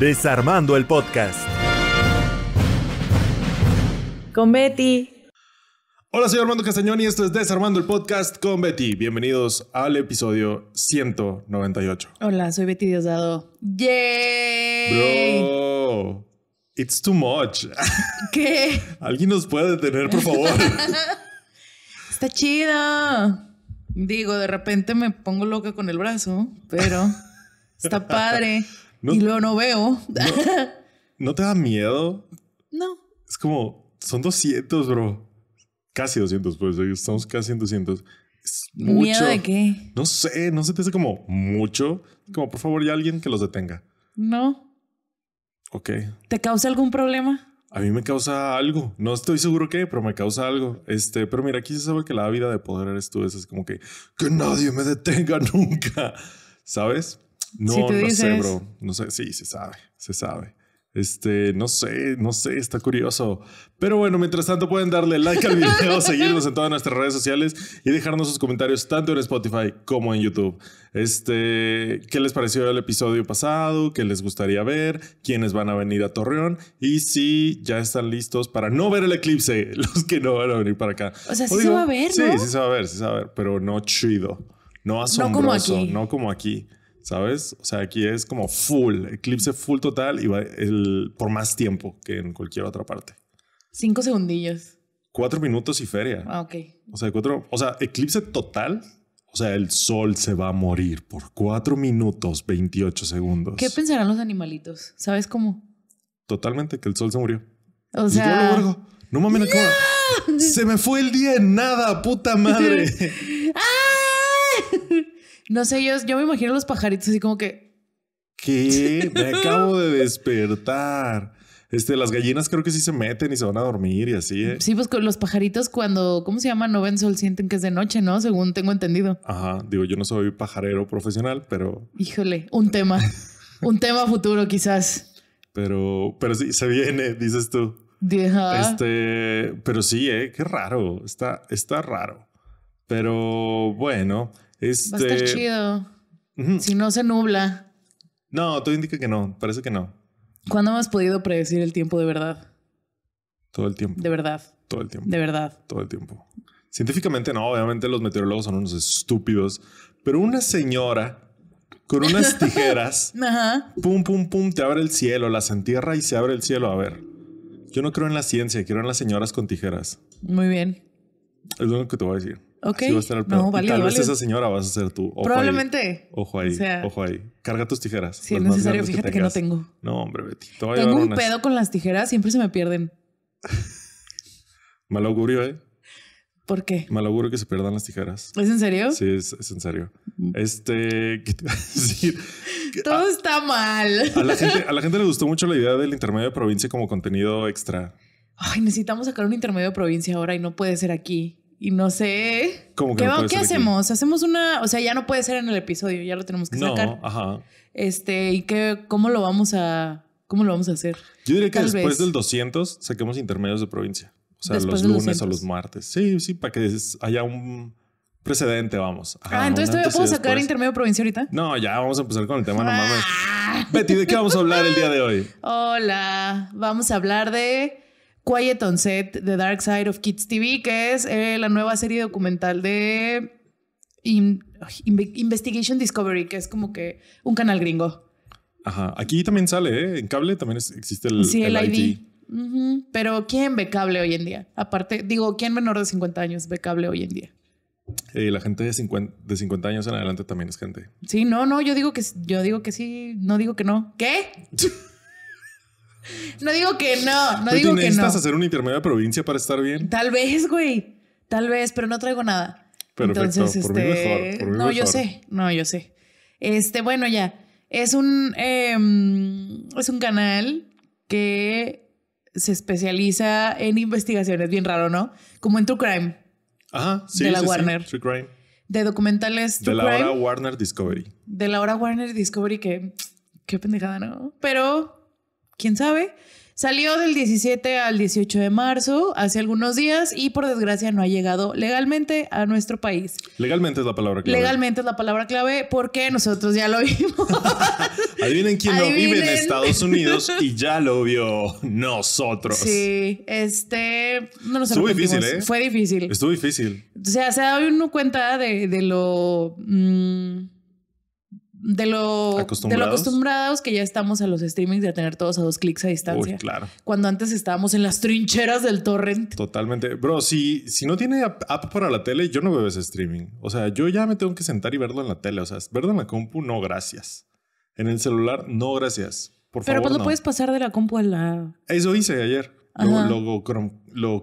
Desarmando el podcast. Con Betty. Hola, soy Armando Castañón y esto es Desarmando el podcast con Betty. Bienvenidos al episodio 198. Hola, soy Betty Diosdado. ¡Yay! Bro, it's too much. ¿Qué? ¿Alguien nos puede detener, por favor? Está chido. Digo, de repente me pongo loca con el brazo, pero está padre y luego no veo. No, te da miedo? No. Es como, son 200, bro. Casi 200, pues estamos casi en 200. ¿Miedo de qué? No sé, no se te hace como mucho. Como, por favor, ya alguien que los detenga. No. Ok. ¿Te causa algún problema? A mí me causa algo. No estoy seguro qué, pero me causa algo. Este, pero mira, aquí se sabe que la vida de poder eres tú. Es como que, que nadie me detenga nunca. ¿Sabes? No, lo sé, bro. No sé, sí, se sabe, se sabe. Este, no sé, no sé, está curioso. Pero bueno, mientras tanto pueden darle like al video, seguirnos en todas nuestras redes sociales y dejarnos sus comentarios tanto en Spotify como en YouTube. Este, ¿qué les pareció el episodio pasado? ¿Qué les gustaría ver? ¿Quiénes van a venir a Torreón? Y si ya están listos para no ver el eclipse, los que no van a venir para acá. O sea, sí se va a ver, ¿no? Sí, sí se va a ver, sí se va a ver, pero no chido, no asombroso, como No como aquí. ¿sabes? O sea, aquí es como full, eclipse full total y va el, por más tiempo que en cualquier otra parte. Cinco segundillos. Cuatro minutos y feria. Ah, ok. O sea, cuatro, o sea, eclipse total. O sea, el sol se va a morir por cuatro minutos 28 segundos. ¿Qué pensarán los animalitos? ¿Sabes cómo? Totalmente, que el sol se murió. O sea... Y lo no mames, no. se me fue el día en nada, puta madre. No sé, yo, yo me imagino los pajaritos así como que. ¿Qué? Me acabo de despertar. Este, las gallinas creo que sí se meten y se van a dormir y así. ¿eh? Sí, pues con los pajaritos cuando, ¿cómo se llama? No ven sol, sienten que es de noche, ¿no? Según tengo entendido. Ajá, digo, yo no soy pajarero profesional, pero... Híjole, un tema, un tema futuro quizás. Pero, pero sí, se viene, dices tú. Este, pero sí, ¿eh? Qué raro, está, está raro. Pero bueno, Va a estar este, chido. Si no se nubla. No, todo indica que no, parece que no. ¿Cuándo hemos podido predecir el tiempo de verdad? Todo el tiempo. De verdad. Todo el tiempo. De verdad. Todo el tiempo. Científicamente no, obviamente los meteorólogos son unos estúpidos, pero una señora con unas tijeras, pum, pum, pum, te abre el cielo, las entierra y se abre el cielo. A ver, yo no creo en la ciencia, quiero en las señoras con tijeras. Muy bien. Es lo único que te voy a decir. Ok. No, vale, Tal vez esa señora vas a ser tú. Ojo Probablemente. Ahí. Ojo ahí. Carga tus tijeras. Si es necesario, fíjate que, no tengo. No, hombre, Betty. tengo un pedo con las tijeras, siempre se me pierden. Mal augurio, ¿eh? ¿Por qué? Mal augurio que se pierdan las tijeras. ¿Es en serio? Sí, es, en serio. Este, ¿qué te a decir? Todo ah, está mal. A la, gente, a la gente le gustó mucho la idea del intermedio de provincia como contenido extra. Ay, necesitamos sacar un intermedio de provincia ahora y no puede ser aquí y no sé. ¿Qué, ¿qué hacemos? Hacemos una. O sea, ya no puede ser en el episodio, ya lo tenemos que no, Ajá. Este, ¿y qué, cómo lo vamos a. ¿Cómo lo vamos a hacer? Yo diría que después del 200 saquemos intermedios de provincia. O sea, los lunes o los martes. Sí, sí, para que haya un precedente, vamos. ah, entonces todavía puedo sacar intermedio provincia ahorita. No, ya vamos a empezar con el tema, no ah. mames. Betty, ¿de qué vamos a hablar el día de hoy? Hola, vamos a hablar de Quiet on Set, The Dark Side of Kids TV, que es eh, la nueva serie documental de Investigation Discovery, que es como que un canal gringo. Ajá, aquí también sale, ¿eh? En cable también existe el, sí, el, ID. Pero ¿quién ve cable hoy en día? Aparte, digo, ¿quién menor de 50 años ve cable hoy en día? la gente de 50, de 50 años en adelante también es gente. Sí, no, no, yo digo que yo digo que sí, no digo que no. ¿Qué? No digo que no, no digo que no. ¿Necesitas hacer una intermedia provincia para estar bien? Tal vez, güey. Tal vez, pero no traigo nada. Entonces, este, no, yo sé. No, yo sé. Este, bueno, ya. Es un, em, es un canal que se especializa en investigaciones, bien raro, ¿no? Como en True Crime. Ajá, sí. De la Warner. true Crime. De documentales. de la hora Warner Discovery. De la hora Warner Discovery, que. Qué pendejada, ¿no? Pero quién sabe. Salió del 17 al 18 de marzo, hace algunos días, y por desgracia no ha llegado legalmente a nuestro país. Legalmente es la palabra clave. Legalmente es la palabra clave porque nosotros ya lo vimos. Adivinen quién lo vive en Estados Unidos y ya lo vio nosotros. Sí, este. No nos Estuvo difícil, ¿eh? Fue difícil. Estuvo difícil. O sea, se da uno cuenta de, lo. Mm, de lo, acostumbrados que ya estamos a los streamings de tener todos a dos clics a distancia. claro. Cuando antes estábamos en las trincheras del torrent. Totalmente. Bro, si, si no tiene app para la tele, yo no veo ese streaming. O sea, yo ya me tengo que sentar y verlo en la tele. O sea, verlo en la compu, no gracias. En el celular, no gracias. Pero pues no. puedes pasar de la compu a la... Eso hice ayer. Lo, lo,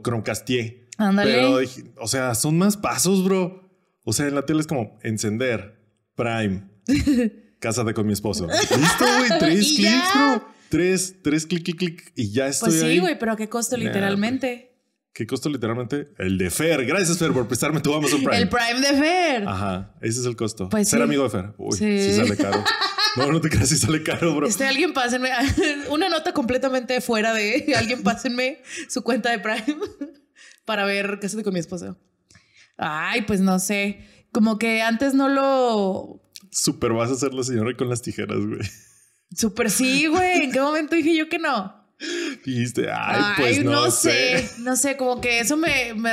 Ándale. Pero, o sea, son más pasos, bro. O sea, en la tele es como encender, prime, Cásate con mi esposo. Listo, güey. Tres clics, bro. Tres, tres clic, clic, clic. Y ya pues estoy. Pues sí, güey, pero qué costo literalmente. ¿Qué costo literalmente? El de Fer. Gracias, Fer, por prestarme tu Amazon Prime. El Prime de Fer. Ajá, ese es el costo. Pues Ser amigo de Fer. Uy, sí. sale caro. No, no te creas, Si sale caro, bro. Este, alguien pásenme. Una nota completamente fuera de. Alguien pásenme su cuenta de Prime para ver qué hace con mi esposo. Ay, pues no sé. Como que antes no lo Super vas a ser la señora con las tijeras, güey. Super sí, güey. ¿En qué momento dije yo que no? Dijiste, ay, pues no, no sé. No sé, como que eso me, me,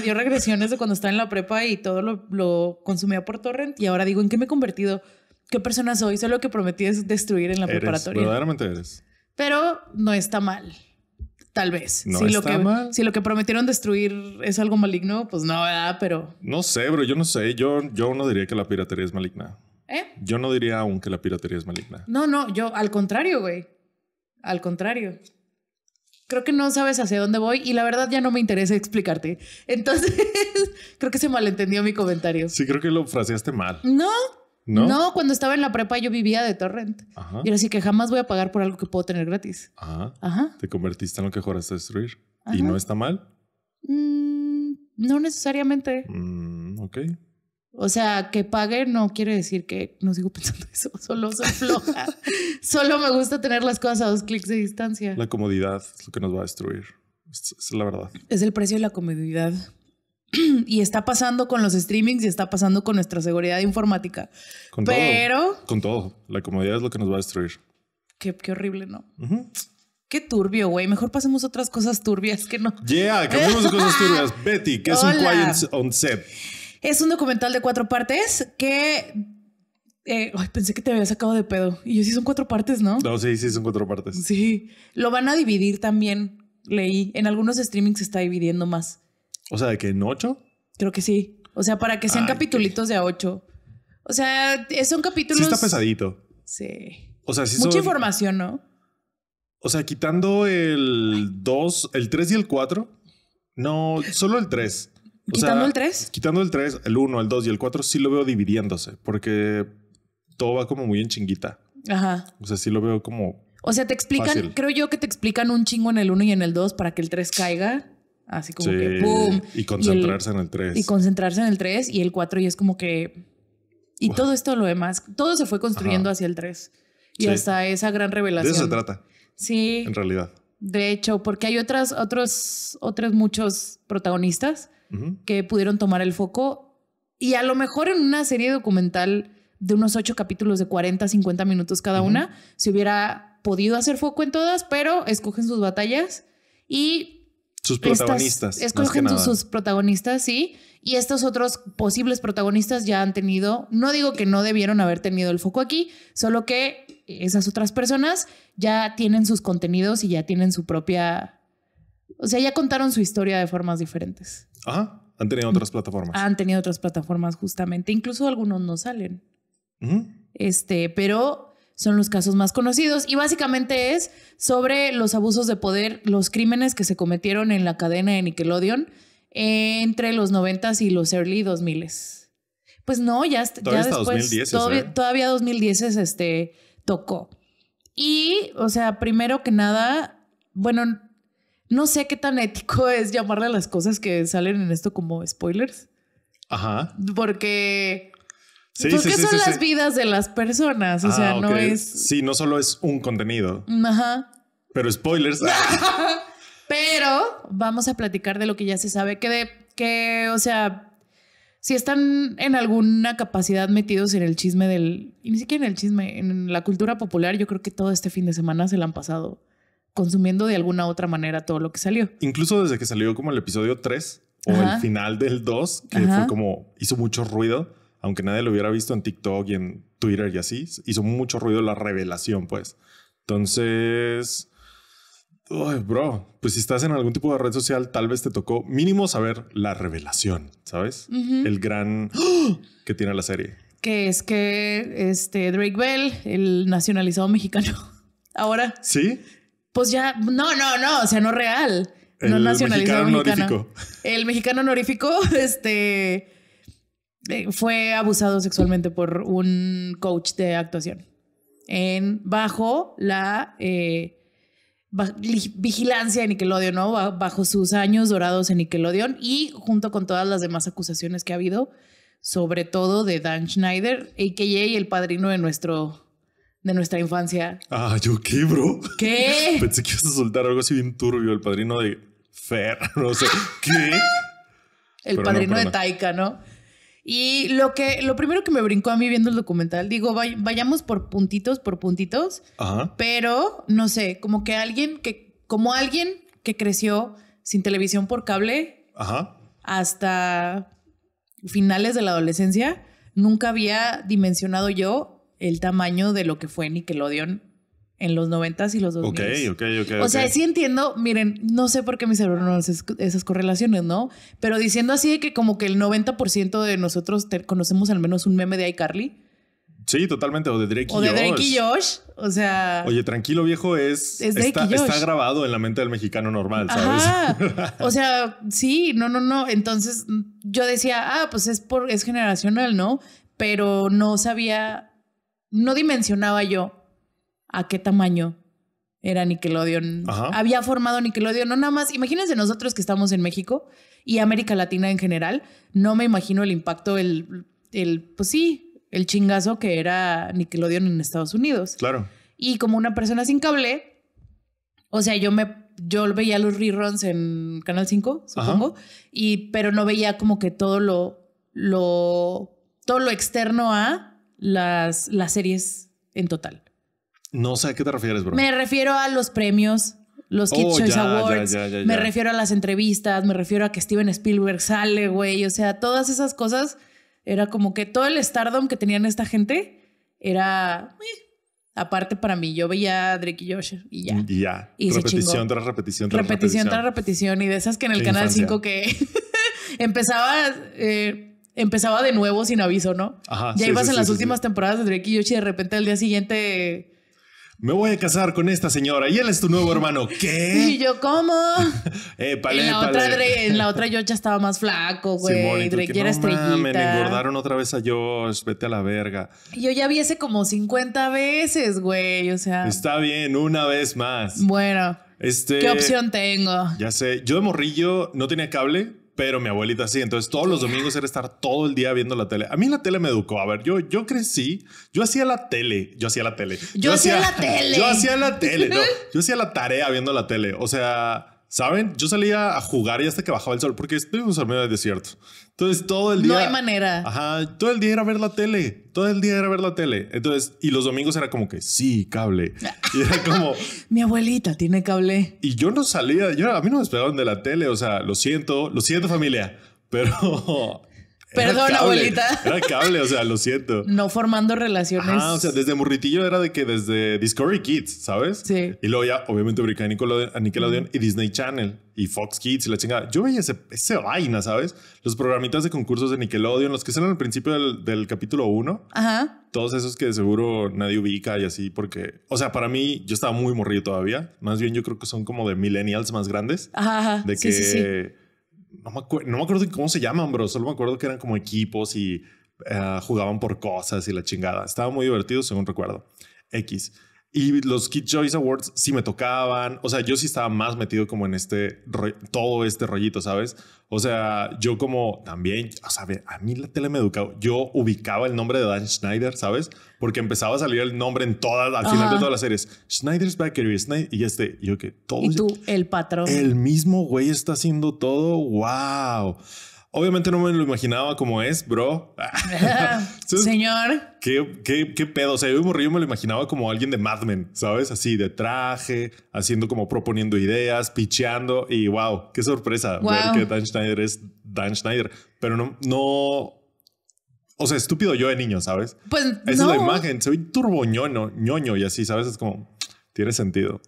dio regresiones de cuando estaba en la prepa y todo lo, consumía por torrent. Y ahora digo, ¿en qué me he convertido? ¿Qué persona soy? Solo lo que prometí es destruir en la preparatoria. Verdaderamente eres. Pero no está mal. Tal vez. No si, está lo que, mal. si lo que prometieron destruir es algo maligno, pues no, ¿verdad? Pero. No sé, bro, yo no sé. Yo, yo no diría que la piratería es maligna. ¿Eh? Yo no diría aún que la piratería es maligna. No, no, yo al contrario, güey. Al contrario. Creo que no sabes hacia dónde voy y la verdad ya no me interesa explicarte. Entonces, creo que se malentendió mi comentario. Sí, creo que lo fraseaste mal. No. No. No, cuando estaba en la prepa yo vivía de torrent. Ajá. Y era así que jamás voy a pagar por algo que puedo tener gratis. Ajá. Ajá. Te convertiste en lo que juraste destruir. ¿Y no está mal? Mm, no necesariamente. Mm, ok. O sea, que pague no quiere decir que no sigo pensando eso, solo soy floja. solo me gusta tener las cosas a dos clics de distancia. La comodidad es lo que nos va a destruir. Es, la verdad. Es el precio de la comodidad. y está pasando con los streamings y está pasando con nuestra seguridad informática. Con Pero. con todo. La comodidad es lo que nos va a destruir. Qué, horrible, ¿no? Qué turbio, güey. Mejor pasemos otras cosas turbias que no. Yeah, que de cosas turbias. Betty, que es un client on set? Es un documental de cuatro partes que... Eh, ay, pensé que te había sacado de pedo. Y yo sí son cuatro partes, ¿no? No, sí, sí son cuatro partes. Sí. Lo van a dividir también, leí. En algunos streamings se está dividiendo más. O sea, ¿de que en ocho? Creo que sí. O sea, para que sean capítulos de a ocho. O sea, eh, son capítulos... Sí está pesadito. Sí. O sea, sí Mucha información, ¿no? O sea, quitando el 2, el 3 y el 4. No, solo el 3. ¿Quitando el 3? Quitando el 3, el 1, el 2 y el 4 sí lo veo dividiéndose, porque todo va como muy en chinguita. Ajá. O sea, sí lo veo como... O sea, te explican, creo yo que te explican un chingo en el 1 y en el 2 para que el 3 caiga. Así como que ¡pum! Y concentrarse en el 3. Y concentrarse en el 3 y el 4 y es como que... Y todo esto lo demás, todo se fue construyendo hacia el 3. Y hasta esa gran revelación. De eso se trata. Sí. En realidad. De hecho, porque hay otras, otros, otros muchos protagonistas que pudieron tomar el foco y a lo mejor en una serie documental de unos ocho capítulos de 40, 50 minutos cada una, se hubiera podido hacer foco en todas, pero escogen sus batallas y... Sus protagonistas. escogen sus protagonistas, sí. Y estos otros posibles protagonistas ya han tenido, no digo que no debieron haber tenido el foco aquí, solo que esas otras personas ya tienen sus contenidos y ya tienen su propia o sea, ya contaron su historia de formas diferentes. Ajá. Han tenido otras plataformas. Han tenido otras plataformas, justamente. Incluso algunos no salen. Este, pero son los casos más conocidos y básicamente es sobre los abusos de poder, los crímenes que se cometieron en la cadena de Nickelodeon entre los 90 y los early 2000s. Pues no, ya, todavía ya después 2010, ¿eh? todavía, todavía 2010 este tocó. Y, o sea, primero que nada, bueno, no sé qué tan ético es llamarle a las cosas que salen en esto como spoilers. Ajá. Porque... son las vidas de las personas, o ah, sea, no es... Sí, no solo es un contenido. Ajá. Pero spoilers. Pero vamos a platicar de lo que ya se sabe, que de que, o sea, si están en alguna capacidad metidos en el chisme del, y ni siquiera en el chisme, en la cultura popular, yo creo que todo este fin de semana se la han pasado consumiendo de alguna otra manera todo lo que salió. Incluso desde que salió como el episodio 3 o el final del 2, que fue como hizo mucho ruido, aunque nadie lo hubiera visto en TikTok y en Twitter y así, hizo mucho ruido la revelación, pues. Entonces, bro, pues si estás en algún tipo de red social, tal vez te tocó mínimo saber la revelación, ¿sabes? El gran que tiene la serie. Que es que este Drake Bell, el nacionalizado mexicano, ahora. Sí pues ya, no, no, no, o sea, no real. no nacionalizado mexicano. El mexicano honorífico, este, eh, fue abusado sexualmente por un coach de actuación. En, bajo la eh, vigilancia de Nickelodeon, ¿no? Bajo sus años dorados en Nickelodeon y junto con todas las demás acusaciones que ha habido, sobre todo de Dan Schneider, a.k.a. el padrino de nuestro de nuestra infancia. Ah, yo qué, bro. ¿Qué? Pensé que ibas a soltar algo así bien turbio, el padrino de Fer, no sé. ¿Qué? el padrino de Taika, ¿no? Y lo que lo primero que me brincó a mí viendo el documental, digo, vayamos por puntitos, por puntitos, Ajá. pero no sé, como que alguien que como alguien que creció sin televisión por cable Ajá. hasta finales de la adolescencia, nunca había dimensionado yo el tamaño de lo que fue Nickelodeon en los 90s y los 2000 ok, ok, ok. O sea, sí entiendo, miren, no sé por qué mi cerebro no hace esas correlaciones, ¿no? Pero diciendo así de que como que el 90% de nosotros conocemos al menos un meme de iCarly. Sí, totalmente. O de Drake y Josh. O de Drake y Josh. O sea. Oye, tranquilo, viejo, es. está, grabado en la mente del mexicano normal, ¿sabes? o sea, sí, no, no, no. Entonces yo decía, ah, pues es por, es generacional, ¿no? Pero no sabía no dimensionaba yo a qué tamaño era Nickelodeon. Había formado Nickelodeon, no nada más. Imagínense nosotros que estamos en México y América Latina en general. No me imagino el impacto, el, el pues sí, el chingazo que era Nickelodeon en Estados Unidos. Claro. Y como una persona sin cable, o sea, yo me yo veía los reruns en Canal 5, supongo, y pero no veía como que todo lo lo todo lo externo a las, las series en total. No sé a qué te refieres, bro. Me refiero a los premios, los Kids oh, Awards. me refiero a las entrevistas, me refiero a que Steven Spielberg sale, güey. O sea, todas esas cosas. Era como que todo el stardom que tenían esta gente era. Eh, aparte para mí, yo veía a Drake y Josh y ya. Y ya. repetición tras repetición tras repetición. tras repetición. Y de esas que en el Canal 5 que empezaba. Eh, empezaba de nuevo sin aviso, ¿no? Ajá, ya ibas en las últimas temporadas de Drake y Yoshi y de repente al día siguiente... Me voy a casar con esta señora y él es tu nuevo hermano. ¿Qué? Y yo, ¿cómo? eh, en, la Otra, en la otra Yoshi estaba más flaco, güey. Drake era no Me engordaron otra vez a Josh, vete a la verga. yo ya vi ese como 50 veces, güey, o sea... Está bien, una vez más. Bueno, este, ¿qué opción tengo? Ya sé, yo de morrillo no tenía cable, pero mi abuelita sí. Entonces todos los domingos era estar todo el día viendo la tele. A mí la tele me educó. A ver, yo, yo crecí, yo hacía la tele, yo hacía la tele. Yo, yo hacía la tele. Yo hacía la tele. No, yo hacía la tarea viendo la tele. O sea, ¿Saben? Yo salía a jugar y hasta que bajaba el sol, porque estuvimos en medio del desierto. Entonces todo el día. No hay manera. Ajá, todo el día era ver la tele. Todo el día era ver la tele. Entonces, y los domingos era como que sí, cable. Y era como. Mi abuelita tiene cable. Y yo no salía, yo, a mí no me esperaban de la tele. O sea, lo siento, lo siento, familia. Pero Perdón, abuelita. Era cable, o sea, lo siento. No formando relaciones. Ah, o sea, desde Murritillo era de que desde Discovery Kids, ¿sabes? Sí. Y luego ya, obviamente, ubicada a Nickelodeon y Disney Channel y Fox Kids y la chingada. Yo veía ese, vaina, ¿sabes? Los programitas de concursos de Nickelodeon, los que salen al principio del, capítulo 1. Ajá. Todos esos que seguro nadie ubica y así, porque, o sea, para mí, yo estaba muy morrido todavía. Más bien, yo creo que son como de millennials más grandes. Ajá. De que. Sí, sí, sí no me, acuerdo, cómo se llaman, bro. Solo me acuerdo que eran como equipos y eh, jugaban por cosas y la chingada. Estaba muy divertido, según recuerdo. X. Y los Kid Choice Awards sí me tocaban. O sea, yo sí estaba más metido como en este, todo este rollito, ¿sabes? O sea, yo como también, o sea, a mí la tele me educaba. Yo ubicaba el nombre de Dan Schneider, ¿sabes? Porque empezaba a salir el nombre en todas, al final de todas las series. Schneider's Bakery, y este, yo que todo. Y tú, el patrón. El mismo güey está haciendo todo. ¡Wow! Obviamente no me lo imaginaba como es, bro. Señor. ¿qué, ¿qué, qué, pedo? O sea, yo me lo imaginaba como alguien de Mad Men, ¿sabes? Así de traje, haciendo como proponiendo ideas, picheando. Y wow, qué sorpresa ver que Dan Schneider es Dan Schneider. Pero no, no. O sea, estúpido yo de niño, ¿sabes? Pues Esa es la imagen. Soy turboñono, ñoño y así, ¿sabes? Es como, tiene sentido.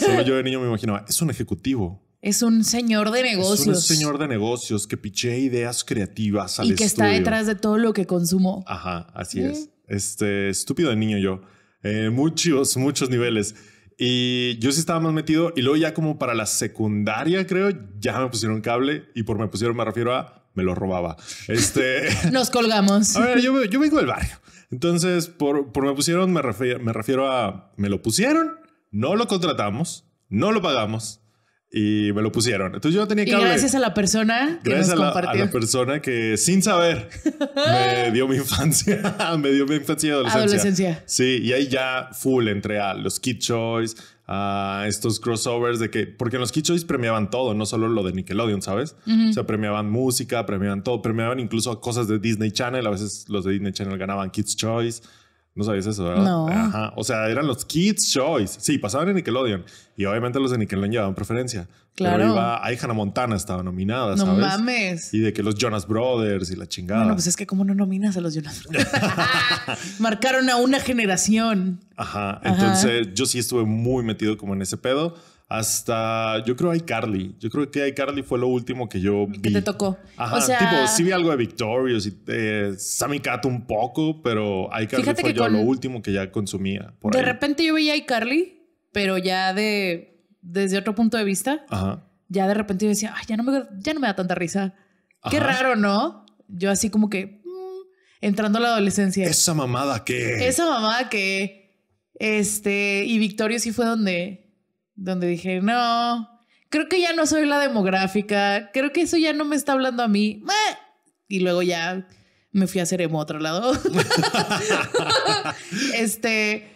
Solo yo de niño me imaginaba, es un ejecutivo es un señor de negocios. Es un señor de negocios que piché ideas creativas al Y que está detrás de todo lo que consumo. Ajá, así ¿Eh? es. Este estúpido de niño yo. Eh, muchos, muchos niveles. Y yo sí estaba más metido. Y luego ya como para la secundaria, creo, ya me pusieron cable. Y por me pusieron me refiero a me lo robaba. Este... Nos colgamos. A ver, yo, vengo del barrio. Entonces, por, por me pusieron me me refiero a me lo pusieron, no lo contratamos, no lo pagamos y me lo pusieron. Entonces yo no tenía que... Y gracias a la persona. Que a, la, persona que sin saber me dio mi infancia, me dio mi infancia y adolescencia. Sí, y ahí ya full entre a los Kid Choice, a estos crossovers de que, porque los Kid Choice premiaban todo, no solo lo de Nickelodeon, ¿sabes? O sea, premiaban música, premiaban todo, premiaban incluso cosas de Disney Channel, a veces los de Disney Channel ganaban Kids Choice. No sabías eso, ¿verdad? No. Ajá. O sea, eran los Kids Choice. Sí, pasaban en Nickelodeon. Y obviamente los de Nickelodeon llevaban preferencia. Claro. Pero iba, ahí Hannah Montana estaba nominada, ¿sabes? No mames. Y de que los Jonas Brothers y la chingada. Bueno, pues es que cómo no nominas a los Jonas Brothers. Marcaron a una generación. Ajá. Entonces yo sí estuve muy metido como en ese pedo hasta yo creo iCarly. Yo creo que iCarly fue lo último que yo vi. Que te tocó. Ajá, o tipo, sí vi algo de Victorious y eh, Sammy un poco, pero iCarly fue yo lo último que ya consumía. de repente yo veía iCarly, pero ya de desde otro punto de vista. Ajá. Ya de repente yo decía, Ay, ya no me, ya no me da tanta risa. Qué raro, ¿no? Yo así como que mm, entrando a la adolescencia. Esa mamada que. Esa mamada que. Este, y Victorio sí fue donde donde dije, no, creo que ya no soy la demográfica, creo que eso ya no me está hablando a mí. Y luego ya me fui a hacer emo a otro lado. este,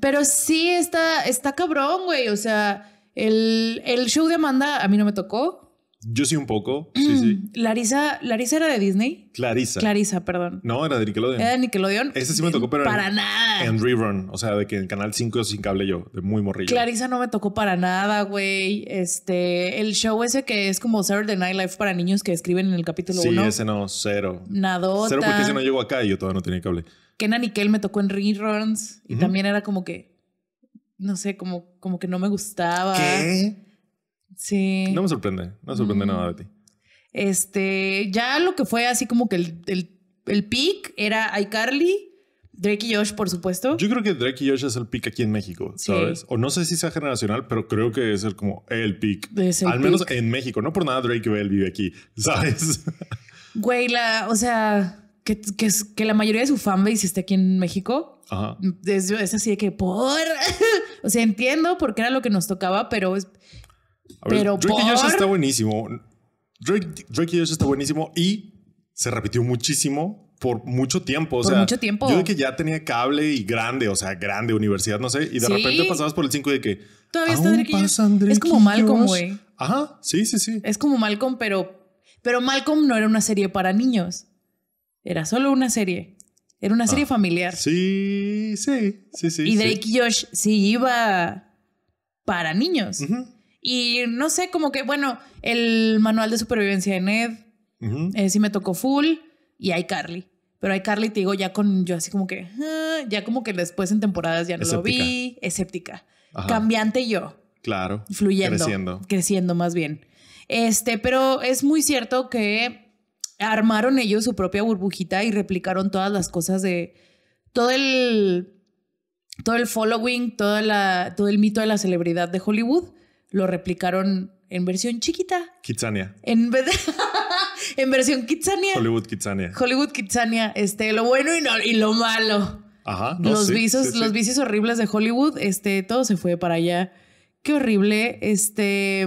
pero sí está, está cabrón, güey. O sea, el, el show de Amanda a mí no me tocó. Yo sí un poco, sí, sí. Larisa, era de Disney? Clarisa. Clarisa, perdón. No, era de Nickelodeon. Era de Nickelodeon. Ese sí me tocó, pero para nada. En rerun, o sea, de que en Canal 5 sin cable yo, de muy morrillo. Clarisa no me tocó para nada, güey. Este, el show ese que es como Saturday Night Live para niños que escriben en el capítulo 1. Sí, ese no, cero. Nadota. Cero porque ese no llegó acá y yo todavía no tenía cable. que Nickel me tocó en reruns y también era como que no sé, como, como que no me gustaba. ¿Qué? Sí. No me sorprende, no me sorprende nada de ti. Este, ya lo que fue así como que el, el, pick era iCarly, Drake y Josh, por supuesto. Yo creo que Drake y Josh es el pick aquí en México, ¿sabes? O no sé si sea generacional, pero creo que es el, como el pick. Al menos en México. No por nada Drake Bell vive aquí, ¿sabes? Güey, la, o sea, que, que, la mayoría de su fanbase esté aquí en México. Ajá. Es, así de que por. o sea, entiendo porque era lo que nos tocaba, pero es, Drake Josh está buenísimo. Drake, y Josh está buenísimo y se repitió muchísimo por mucho tiempo. O mucho tiempo. Yo que ya tenía cable y grande, o sea, grande, universidad, no sé. Y de repente pasabas por el 5 de que. Todavía está Drake Es como Malcolm, güey. Ajá, sí, sí, sí. Es como Malcolm, pero. Pero Malcolm no era una serie para niños. Era solo una serie. Era una serie ah. familiar. Sí, sí, sí, sí. Y Drake y Josh sí iba para niños. Y no sé, como que, bueno, el manual de supervivencia de Ned, eh, sí me tocó full, y hay Carly. Pero hay Carly, te digo, ya con yo así como que, ah", ya como que después en temporadas ya no lo vi, escéptica. Cambiante yo. Claro. Fluyendo. Creciendo. Creciendo más bien. Este, pero es muy cierto que armaron ellos su propia burbujita y replicaron todas las cosas de todo el todo el following, toda la, todo el mito de la celebridad de Hollywood lo replicaron en versión chiquita. Kitsania. En versión Kitsania. Hollywood Kitsania. Hollywood Kitsania. Este, lo bueno y, lo malo. Ajá. los vicios, los horribles de Hollywood. Este, todo se fue para allá. Qué horrible. Este.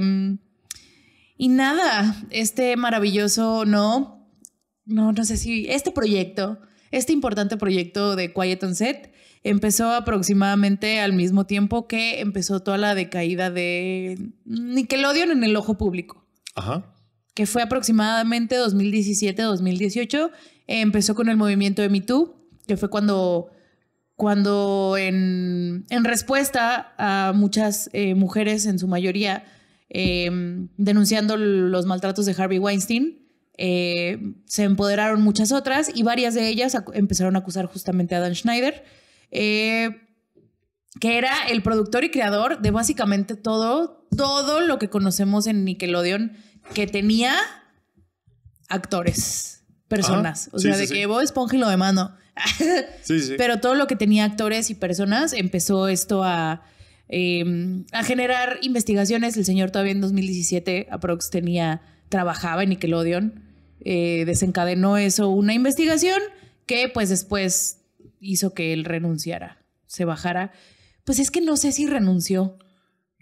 Y nada, este maravilloso, no, no, no sé si este proyecto, este importante proyecto de Quiet on Set, empezó aproximadamente al mismo tiempo que empezó toda la decaída de Nickelodeon en el ojo público. Ajá. Que fue aproximadamente 2017-2018. empezó con el movimiento de Me Too, que fue cuando, cuando en, respuesta a muchas eh, mujeres, en su mayoría, em, denunciando los maltratos de Harvey Weinstein, eh, se empoderaron muchas otras y varias de ellas empezaron a acusar justamente a Dan Schneider. Eh, que era el productor y creador de básicamente todo, todo lo que conocemos en Nickelodeon, que tenía actores, personas. o sea, de que Esponja y lo demás Pero todo lo que tenía actores y personas empezó esto a, em, generar investigaciones. El señor todavía en 2017, aprox tenía, trabajaba en Nickelodeon. Eh, desencadenó eso una investigación que pues después hizo que él renunciara, se bajara. Pues es que no sé si renunció.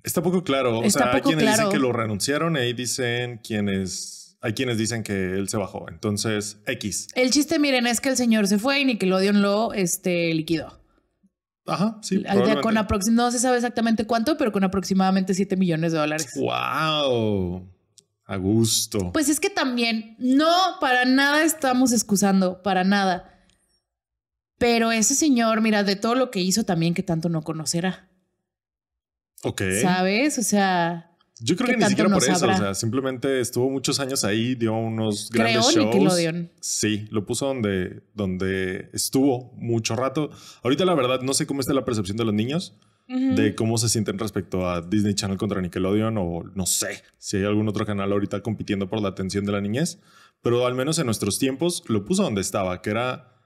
Está poco claro. O sea, hay quienes dicen que lo renunciaron y ahí dicen quienes. Hay quienes dicen que él se bajó. Entonces, X. El chiste, miren, es que el señor se fue y Nickelodeon lo este, liquidó. Ajá, sí. Con no se sabe exactamente cuánto, pero con aproximadamente 7 millones de dólares. ¡Wow! A gusto. Pues es que también, no, para nada estamos excusando, para nada. Pero ese señor, mira, de todo lo que hizo también que tanto no conocerá. Ok. ¿Sabes? O sea. Yo creo que ni siquiera por eso. O sea, simplemente estuvo muchos años ahí, dio unos grandes shows. Nickelodeon. Sí, lo puso donde, donde estuvo mucho rato. Ahorita, la verdad, no sé cómo está la percepción de los niños. De cómo se sienten respecto a Disney Channel contra Nickelodeon, o no sé si hay algún otro canal ahorita compitiendo por la atención de la niñez, pero al menos en nuestros tiempos lo puso donde estaba, que era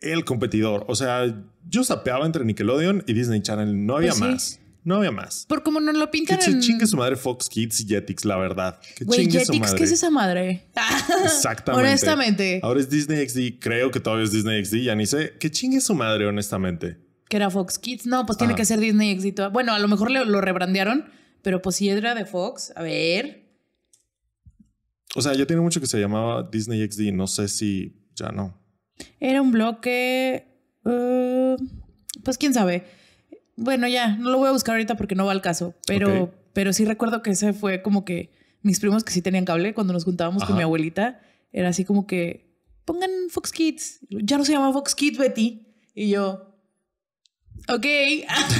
el competidor. O sea, yo sapeaba entre Nickelodeon y Disney Channel. No había pues más. No había más. Por como no lo pintan. Que chingue su madre Fox Kids y Jetix, la verdad. Que chingue su madre. ¿qué es esa madre? Exactamente. honestamente. Ahora es Disney XD. Creo que todavía es Disney XD. Ya ni sé. Que chingue su madre, honestamente. Que era Fox Kids. No, pues tiene que ser Disney XD. Bueno, a lo mejor lo, lo rebrandearon, pero pues si era de Fox. A ver. O sea, ya tiene mucho que se llamaba Disney XD. No sé si ya no. Era un bloque... Eh, pues quién sabe. Bueno, ya, no lo voy a buscar ahorita porque no va al caso, pero, pero sí recuerdo que ese fue como que mis primos que sí tenían cable, cuando nos juntábamos con mi abuelita, era así como que, pongan Fox Kids, ya no se llama Fox Kids, Betty. Y yo, ok.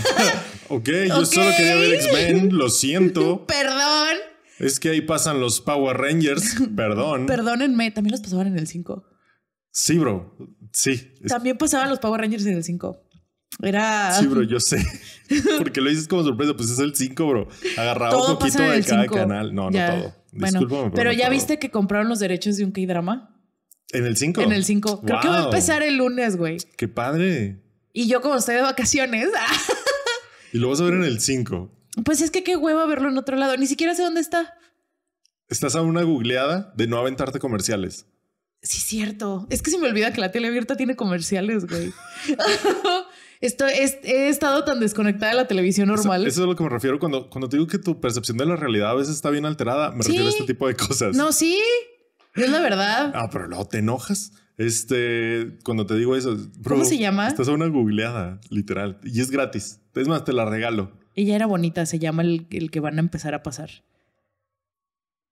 ok, yo solo quería ver X-Men, lo siento. Perdón. Es que ahí pasan los Power Rangers, perdón. Perdónenme, también los pasaban en el 5. Sí, bro. Sí. También pasaban los Power Rangers en el 5. Era. Sí, bro, yo sé. Porque lo dices como sorpresa, pues es el 5, bro. Agarraba todo un poquito de cada canal. No, no todo. Bueno, pero, ya viste que compraron los derechos de un K-drama En el 5. en el 5. Creo que va a empezar el lunes, güey. Qué padre. Y yo, como estoy de vacaciones, ah. Y lo vas a ver en el 5. pues es que qué hueva verlo en otro lado. Ni siquiera sé dónde está. Estás a una googleada de no aventarte comerciales. Sí, cierto. Es que se me olvida que la tele abierta tiene comerciales, güey. Esto es, he estado tan desconectada de la televisión normal. Eso, es lo que me refiero cuando, cuando te digo que tu percepción de la realidad a veces está bien alterada. Me refiero a este tipo de cosas. No, sí. Es la verdad. Ah, pero luego te enojas. Este, cuando te digo eso, ¿cómo se llama? Estás a una googleada, literal. Y es gratis. Es más, te la regalo. Ella era bonita, se llama el, el que van a empezar a pasar.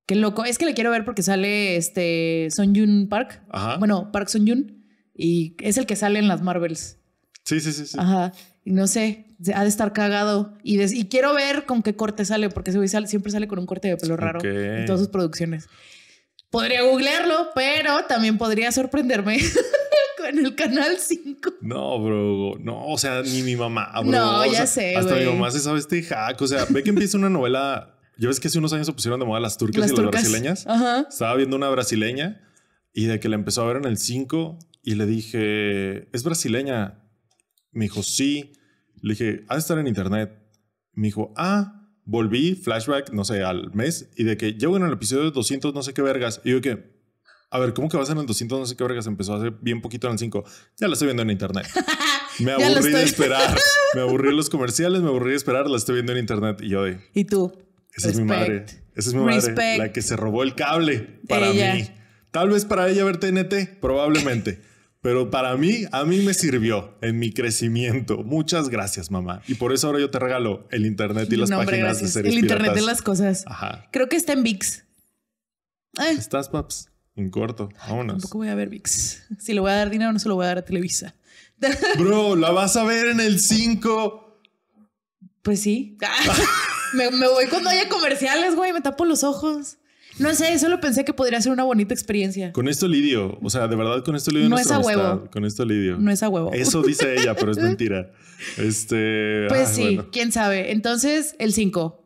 Qué loco. Es que le quiero ver porque sale este Son Yun Park. Bueno, Park Son Yun. Y es el que sale en las Marvels. Sí, sí, sí. sí. Ajá. Y no sé, ha de estar cagado. Y, y quiero ver con qué corte sale, porque ese güey siempre sale con un corte de pelo raro en todas sus producciones. Podría googlearlo, pero también podría sorprenderme con el canal 5. No, bro. No, o sea, ni mi mamá, No, ya sé. Hasta mi mamá se sabe este hack. O sea, ve que empieza una novela yo ves que hace unos años se pusieron de moda las turcas y las brasileñas. Estaba viendo una brasileña y de que la empezó a ver en el 5 y le dije, ¿es brasileña? Me dijo, sí. Le dije, ha de estar en internet. Me dijo, ah, volví, flashback, no sé, al mes y de que llevo en el episodio 200, no sé qué vergas. Y yo que, a ver, ¿cómo que ser en el 200? No sé qué vergas. Empezó hace bien poquito en el 5. Ya la estoy viendo en internet. Me aburrí de esperar. Me aburrí de los comerciales, me aburrí de esperar. La estoy viendo en internet. Y yo de. ¿Y tú? Esa es mi madre. Esa es mi madre. La que se robó el cable para mí. Tal vez para ella ver TNT, probablemente. Pero para mí, a mí me sirvió en mi crecimiento. Muchas gracias, mamá. Y por eso ahora yo te regalo el internet y las páginas de series El internet de las cosas. Creo que está en VIX. Eh. Estás, paps. En corto. Vámonos. Tampoco voy a ver VIX. Si le voy a dar dinero, no se lo voy a dar a Televisa. Bro, la vas a ver en el 5. Pues sí. Me, voy cuando haya comerciales, güey, me tapo los ojos. No sé, solo pensé que podría ser una bonita experiencia. Con esto lidio, o sea, de verdad con esto lidio. No es a huevo. Con esto lidio. No es a huevo. Eso dice ella, pero es mentira. Este. Pues ah, sí, quién sabe. Entonces, el 5.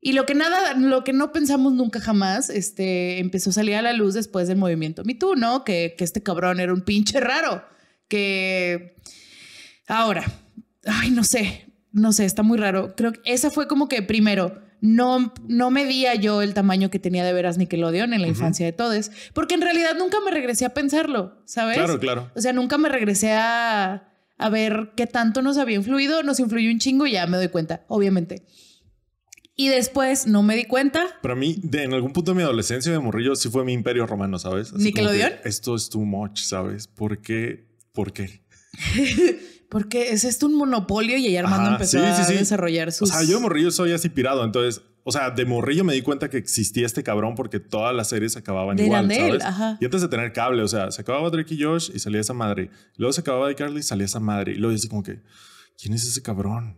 Y lo que nada, lo que no pensamos nunca jamás, este, empezó a salir a la luz después del movimiento Me Too, ¿no? Que, que este cabrón era un pinche raro. Que ahora, ay, no sé, no sé, está muy raro. Creo que esa fue como que primero, no, no medía yo el tamaño que tenía de veras Nickelodeon en la infancia de todos, porque en realidad nunca me regresé a pensarlo, ¿sabes? Claro, claro. O sea, nunca me regresé a, a ver qué tanto nos había influido, nos influyó un chingo, y ya me doy cuenta, obviamente. Y después no me di cuenta. Para mí, de, en algún punto de mi adolescencia, de morrillo, sí fue mi imperio romano, ¿sabes? ¿Nickelodeon? esto es too much, ¿sabes? ¿Por qué? ¿Por qué? porque es esto un monopolio y ahí Armando empezó a desarrollar sus... O sea, yo morrillo soy así pirado, entonces... O sea, de morrillo me di cuenta que existía este cabrón porque todas las series acababan igual, ¿sabes? Y antes de tener cable, o sea, se acababa Drake y Josh y salía esa madre. Luego se acababa de Carly y salía esa madre. Y luego yo así como que, ¿quién es ese cabrón?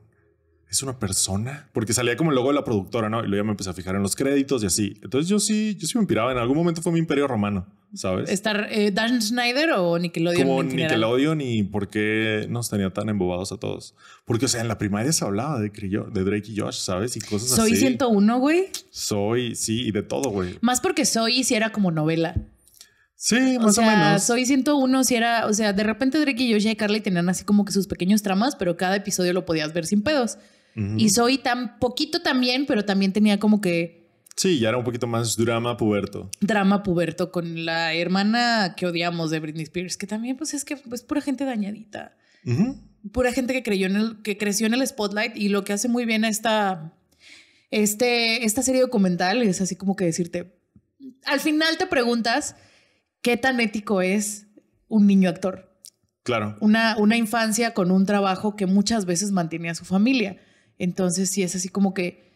¿es una persona? Porque salía como el logo de la productora, ¿no? Y luego ya me empecé a fijar en los créditos y así. Entonces yo sí, yo sí me inspiraba. En algún momento fue mi imperio romano, ¿sabes? ¿Estar eh, Dan Schneider o Nickelodeon? Como Nickelodeon y por qué nos tenía tan embobados a todos. Porque, o sea, en la primaria se hablaba de, de Drake y Josh, ¿sabes? Y cosas así. Soy 101, güey. Soy, sí, y de todo, güey. Más porque soy y si era como novela. Sí, más o, o, menos. Soy 101, si era, o sea, de repente Drake y Josh y Carly tenían así como que sus pequeños tramas, pero cada episodio lo podías ver sin pedos. Y soy tan poquito también, pero también tenía como que... Sí, ya era un poquito más drama puberto. Drama puberto con la hermana que odiamos de Britney Spears, que también pues es que es pues, pura gente dañadita. Pura gente que creyó en el, que creció en el spotlight y lo que hace muy bien esta, este, esta serie documental es así como que decirte, al final te preguntas qué tan ético es un niño actor. Claro. Una, una infancia con un trabajo que muchas veces mantiene a su familia. Entonces sí es así como que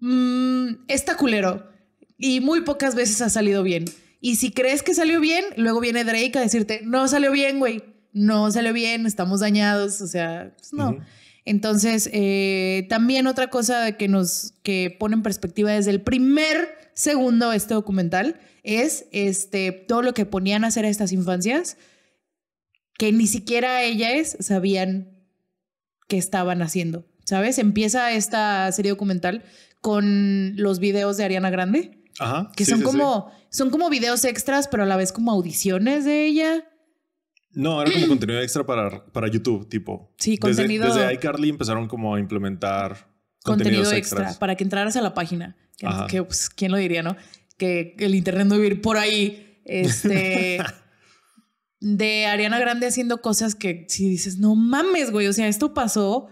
mm, está culero y muy pocas veces ha salido bien. Y si crees que salió bien, luego viene Drake a decirte, no salió bien, güey, no salió bien, estamos dañados, o sea, pues no. Entonces, eh, también otra cosa que nos que pone en perspectiva desde el primer segundo este documental es este, todo lo que ponían a hacer a estas infancias que ni siquiera ellas sabían que estaban haciendo. ¿sabes? Empieza esta serie documental con los videos de Ariana Grande, Ajá, que son como son como videos extras, pero a la vez como audiciones de ella. No, era como contenido extra para, para YouTube, tipo. Sí, contenido. Desde, desde iCarly empezaron como a implementar contenido extra para que entraras a la página. Que, que pues, quién lo diría, ¿no? Que el internet no ir por ahí. Este. de Ariana Grande haciendo cosas que si dices, no mames, güey. O sea, esto pasó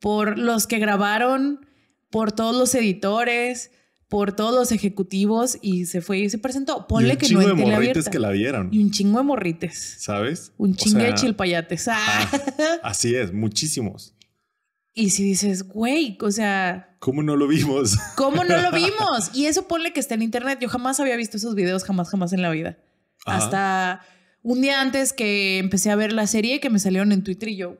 por los que grabaron, por todos los editores, por todos los ejecutivos y se fue y se presentó. Ponle que no hay que la vieron. Y un chingo de morrites. ¿Sabes? Un chingo de chilpayates. Ah, ah. así es, muchísimos. Y si dices, güey, o sea... ¿Cómo no lo vimos? ¿Cómo no lo vimos? Y eso ponle que está en internet. Yo jamás había visto esos videos, jamás, jamás en la vida. Hasta un día antes que empecé a ver la serie que me salieron en Twitter y yo,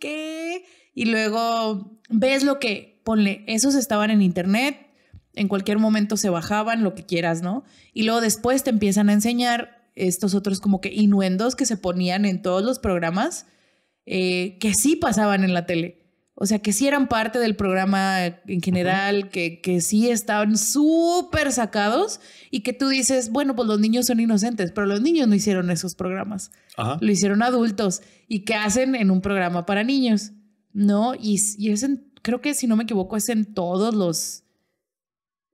¿qué? Y luego ves lo que, ponle, esos estaban en internet, en cualquier momento se bajaban, lo que quieras, ¿no? Y luego después te empiezan a enseñar estos otros como que inuendos que se ponían en todos los programas eh, que sí pasaban en la tele. O sea, que sí eran parte del programa en general, que, sí estaban súper sacados y que tú dices, bueno, pues los niños son inocentes, pero los niños no hicieron esos programas. Lo hicieron adultos y qué hacen en un programa para niños, ¿no? Y, y es creo que si no me equivoco, es en todos los,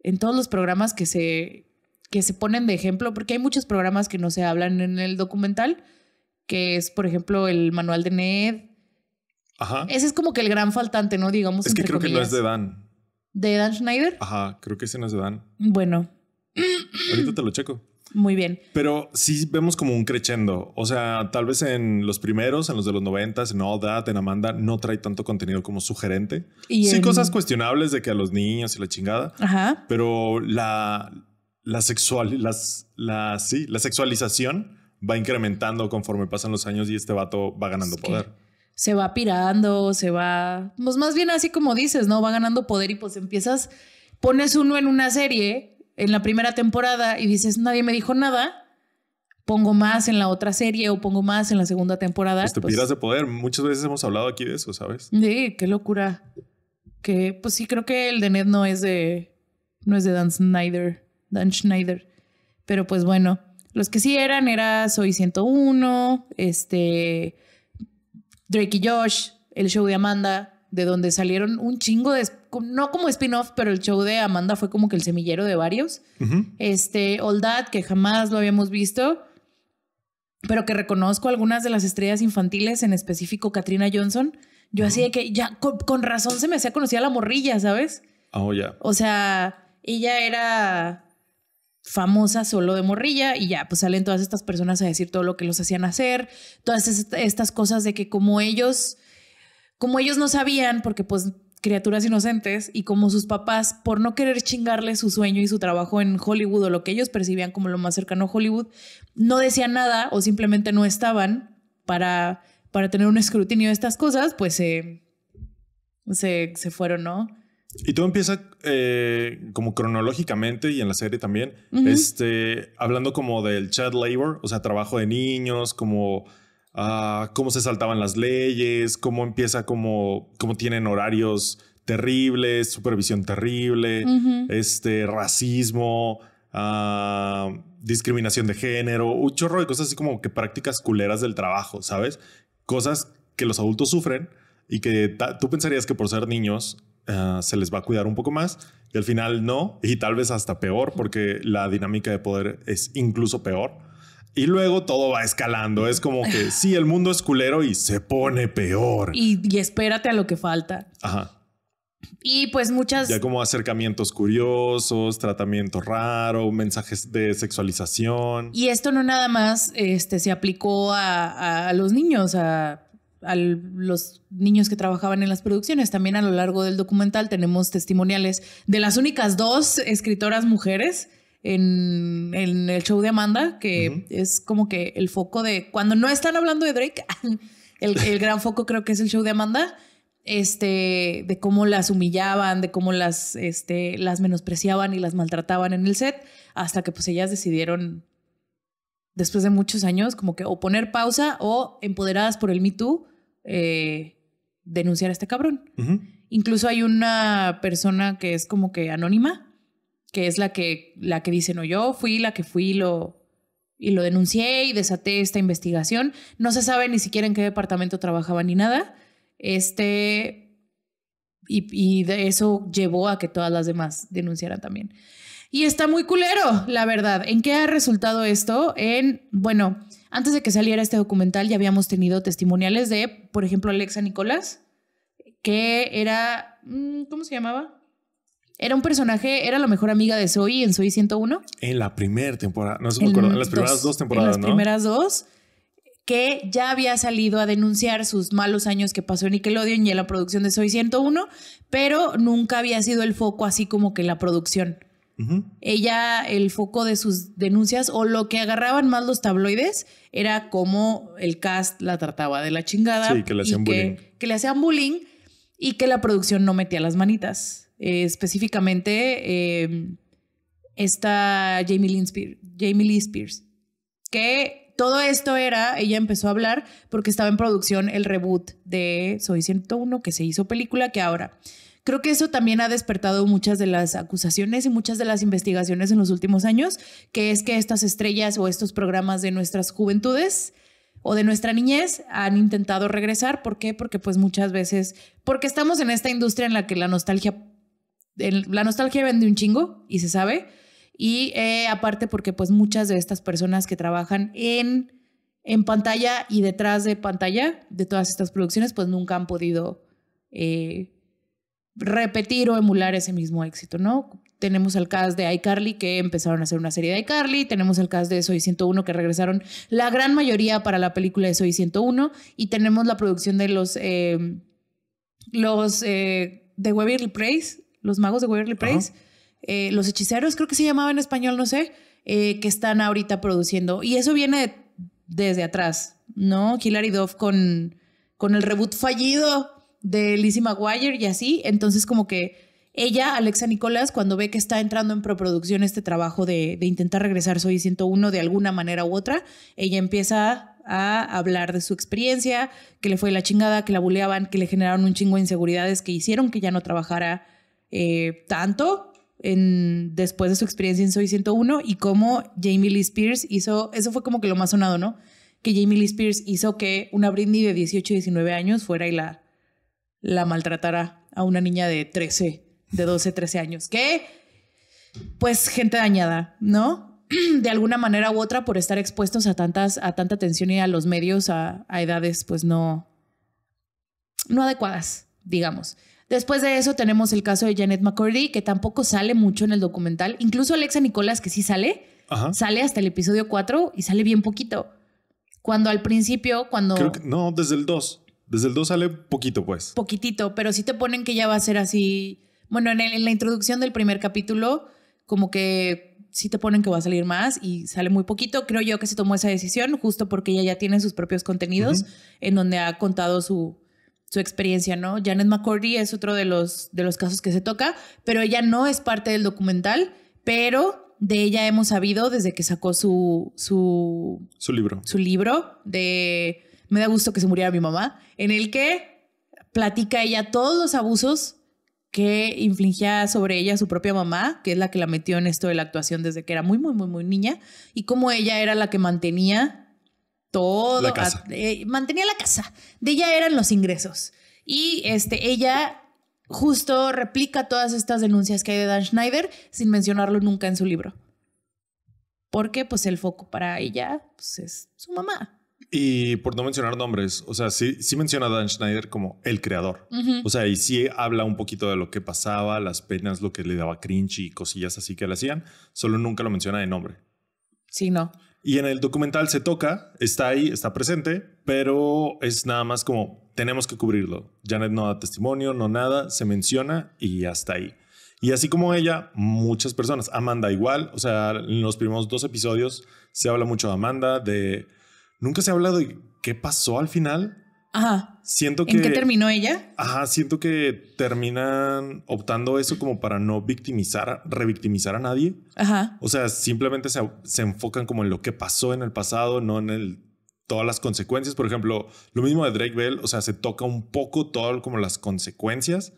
en todos los programas que se, que se ponen de ejemplo, porque hay muchos programas que no se hablan en el documental, que es, por ejemplo, el manual de Ned Ajá. Ese es como que el gran faltante, ¿no? Digamos. Es que creo que no es de Dan. ¿De Dan Schneider? Ajá, creo que ese no es de Dan. Bueno. Ahorita te lo checo. Muy bien. Pero sí vemos como un crescendo. O sea, tal vez en los primeros, en los de los noventas, en All That, en Amanda, no trae tanto contenido como sugerente. sí, cosas cuestionables de que a los niños y la chingada. Ajá. Pero la, la sexual, las, la, sexualización va incrementando conforme pasan los años y este vato va ganando poder se va pirando, se va, pues más bien así como dices, ¿no? Va ganando poder y pues empiezas, pones uno en una serie, en la primera temporada, y dices, nadie me dijo nada, pongo más en la otra serie o pongo más en la segunda temporada. Pues te pues piras de poder, muchas veces hemos hablado aquí de eso, ¿sabes? Sí, qué locura. Que pues sí, creo que el de Ned no es de, no es de Dan Schneider, Dan Schneider. Pero pues bueno, los que sí eran era Soy 101, este... Drake y Josh, el show de Amanda, de donde salieron un chingo de, no como spin-off, pero el show de Amanda fue como que el semillero de varios. Este, Old That, que jamás lo habíamos visto, pero que reconozco algunas de las estrellas infantiles, en específico Katrina Johnson. Yo así de que ya, con, razón se me hacía conocida la morrilla, ¿sabes? Ah, oh, ya. O sea, ella era famosa solo de morrilla y ya, pues salen todas estas personas a decir todo lo que los hacían hacer, todas estas cosas de que como ellos, como ellos no sabían, porque pues criaturas inocentes y como sus papás, por no querer chingarle su sueño y su trabajo en Hollywood o lo que ellos percibían como lo más cercano a Hollywood, no decían nada o simplemente no estaban para, para tener un escrutinio de estas cosas, pues se, se fueron, ¿no? Y todo empieza eh, como cronológicamente y en la serie también, este, hablando como del child labor, o sea, trabajo de niños, como ah, cómo se saltaban las leyes, cómo empieza como, cómo tienen horarios terribles, supervisión terrible, este, racismo, ah, discriminación de género, un chorro de cosas así como que prácticas culeras del trabajo, ¿sabes? Cosas que los adultos sufren y que tú pensarías que por ser niños eh, se les va a cuidar un poco más y al final no, y tal vez hasta peor porque la dinámica de poder es incluso peor. Y luego todo va escalando. Es como que sí, el mundo es culero y se pone peor. Y, espérate a lo que falta. Ajá. Y pues muchas. Ya como acercamientos curiosos, tratamientos raro, mensajes de sexualización. Y esto no nada más este, se aplicó a los niños, a a los niños que trabajaban en las producciones. También a lo largo del documental tenemos testimoniales de las únicas dos escritoras mujeres en, el show de Amanda, que es como que el foco de cuando no están hablando de Drake, el, gran foco creo que es el show de Amanda este, de cómo las humillaban, de cómo las, este, las menospreciaban y las maltrataban en el set, hasta que pues ellas decidieron después de muchos años, como que o poner pausa o empoderadas por el Me Too, eh, denunciar a este cabrón. Incluso hay una persona que es como que anónima, que es la que, la que dice, no, yo fui la que fui lo, y lo denuncié y desaté esta investigación. No se sabe ni siquiera en qué departamento trabajaba ni nada. Este, y, de eso llevó a que todas las demás denunciaran también. Y está muy culero, la verdad. ¿En qué ha resultado esto? En, bueno, antes de que saliera este documental ya habíamos tenido testimoniales de, por ejemplo, Alexa Nicolás, que era, mm, ¿cómo se llamaba? Era un personaje, era la mejor amiga de Zoe en Zoe 101. En la primera temporada, no se me acuerdo, en las primeras dos, temporadas, temporadas, en las primeras dos, que ya había salido a denunciar sus malos años que pasó en Nickelodeon y en la producción de Zoe 101, pero nunca había sido el foco así como que la producción. Ella, el foco de sus denuncias o lo que agarraban más los tabloides era cómo el cast la trataba de la chingada. que le hacían y bullying. Que, le hacían bullying y que la producción no metía las manitas. Eh, específicamente, em, esta Jamie, Spears, Jamie Lee Spears, que todo esto era, ella empezó a hablar porque estaba en producción el reboot de Soy 101, que se hizo película, que ahora Creo que eso también ha despertado muchas de las acusaciones y muchas de las investigaciones en los últimos años, que es que estas estrellas o estos programas de nuestras juventudes o de nuestra niñez han intentado regresar. ¿Por qué? Porque pues muchas veces, porque estamos en esta industria en la que la nostalgia, la nostalgia vende un chingo y se sabe. Y eh, aparte porque pues muchas de estas personas que trabajan en, en pantalla y detrás de pantalla de todas estas producciones pues nunca han podido eh, repetir o emular ese mismo éxito, ¿no? Tenemos el caso de iCarly que empezaron a hacer una serie de iCarly, tenemos el caso de Soy 101 que regresaron la gran mayoría para la película de Soy 101 y tenemos la producción de los, eh, los eh, de Waverly Place, los magos de Waverly Place, eh, los hechiceros creo que se llamaba en español, no sé, que están ahorita produciendo y eso viene desde atrás, ¿no? Hilary Duff con, con el reboot fallido de Lizzie McGuire y así. Entonces, como que ella, Alexa Nicolás, cuando ve que está entrando en preproducción este trabajo de, intentar regresar Soy 101 de alguna manera u otra, ella empieza a hablar de su experiencia, que le fue la chingada, que la buleaban, que le generaron un chingo de inseguridades que hicieron que ya no trabajara eh, tanto en, después de su experiencia en Soy 101 y cómo Jamie Lee Spears hizo, eso fue como que lo más sonado, ¿no? Que Jamie Lee Spears hizo que una Britney de 18, 19 años fuera y la la maltratará a una niña de 13, de 12, 13 años. Que, pues, gente dañada, ¿no? De alguna manera u otra por estar expuestos a, tantas, a tanta atención y a los medios a, edades, pues, no, no adecuadas, digamos. Después de eso tenemos el caso de Janet McCurdy, que tampoco sale mucho en el documental. Incluso Alexa Nicolás, que sí sale, sale hasta el episodio 4 y sale bien poquito. Cuando al principio, cuando... Creo que, no, desde el 2. Desde el 2 sale poquito, pues. Poquitito, pero sí te ponen que ya va a ser así. Bueno, en, la introducción del primer capítulo, como que sí te ponen que va a salir más y sale muy poquito. Creo yo que se tomó esa decisión justo porque ella ya tiene sus propios contenidos en donde ha contado su, su experiencia, ¿no? Janet McCordy es otro de los, de los casos que se toca, pero ella no es parte del documental, pero de ella hemos sabido desde que sacó su, su, su libro. Su libro de me da gusto que se muriera mi mamá, en el que platica ella todos los abusos que infligía sobre ella su propia mamá, que es la que la metió en esto de la actuación desde que era muy, muy, muy, muy niña, y cómo ella era la que mantenía todo, la casa. Eh, mantenía la casa, de ella eran los ingresos. Y este, ella justo replica todas estas denuncias que hay de Dan Schneider sin mencionarlo nunca en su libro. Porque pues el foco para ella pues, es su mamá. Y por no mencionar nombres, o sea, sí, sí menciona a Dan Schneider como el creador. O sea, y sí habla un poquito de lo que pasaba, las penas, lo que le daba cringe y cosillas así que le hacían, solo nunca lo menciona de nombre. Sí, no. Y en el documental se toca, está ahí, está presente, pero es nada más como tenemos que cubrirlo. Janet no da testimonio, no nada, se menciona y hasta ahí. Y así como ella, muchas personas. Amanda igual, o sea, en los primeros dos episodios se habla mucho de Amanda, de nunca se ha hablado de qué pasó al final. Ajá. Siento que. ¿En qué terminó ella? Ajá, siento que terminan optando eso como para no victimizar, revictimizar a nadie. Ajá. O sea, simplemente se, se enfocan como en lo que pasó en el pasado, no en todas las consecuencias. Por ejemplo, lo mismo de Drake Bell, o sea, se toca un poco todo como las consecuencias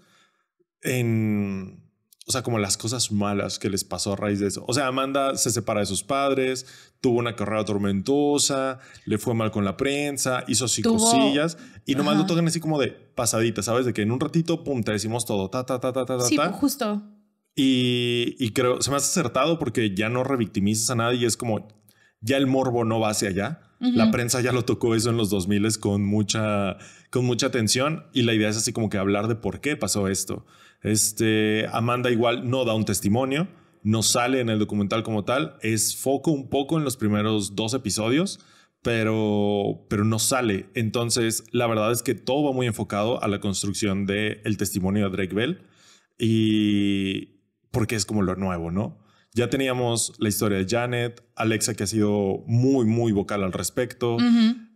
en o sea, como las cosas malas que les pasó a raíz de eso. O sea, Amanda se separa de sus padres, tuvo una carrera tormentosa, le fue mal con la prensa, hizo así cosillas y nomás lo tocan así como de pasadita, ¿sabes? De que en un ratito, pum, te decimos todo, ta, ta, ta, ta, ta, sí, ta. Sí, justo. Y, creo, se me ha acertado porque ya no revictimizas a nadie y es como, ya el morbo no va hacia allá la prensa ya lo tocó eso en los 2000 con mucha, con mucha atención y la idea es así como que hablar de por qué pasó esto. Este, Amanda igual no da un testimonio, no sale en el documental como tal, es foco un poco en los primeros dos episodios, pero, pero no sale. Entonces, la verdad es que todo va muy enfocado a la construcción del el testimonio de Drake Bell y porque es como lo nuevo, ¿no? Ya teníamos la historia de Janet, Alexa que ha sido muy, muy vocal al respecto,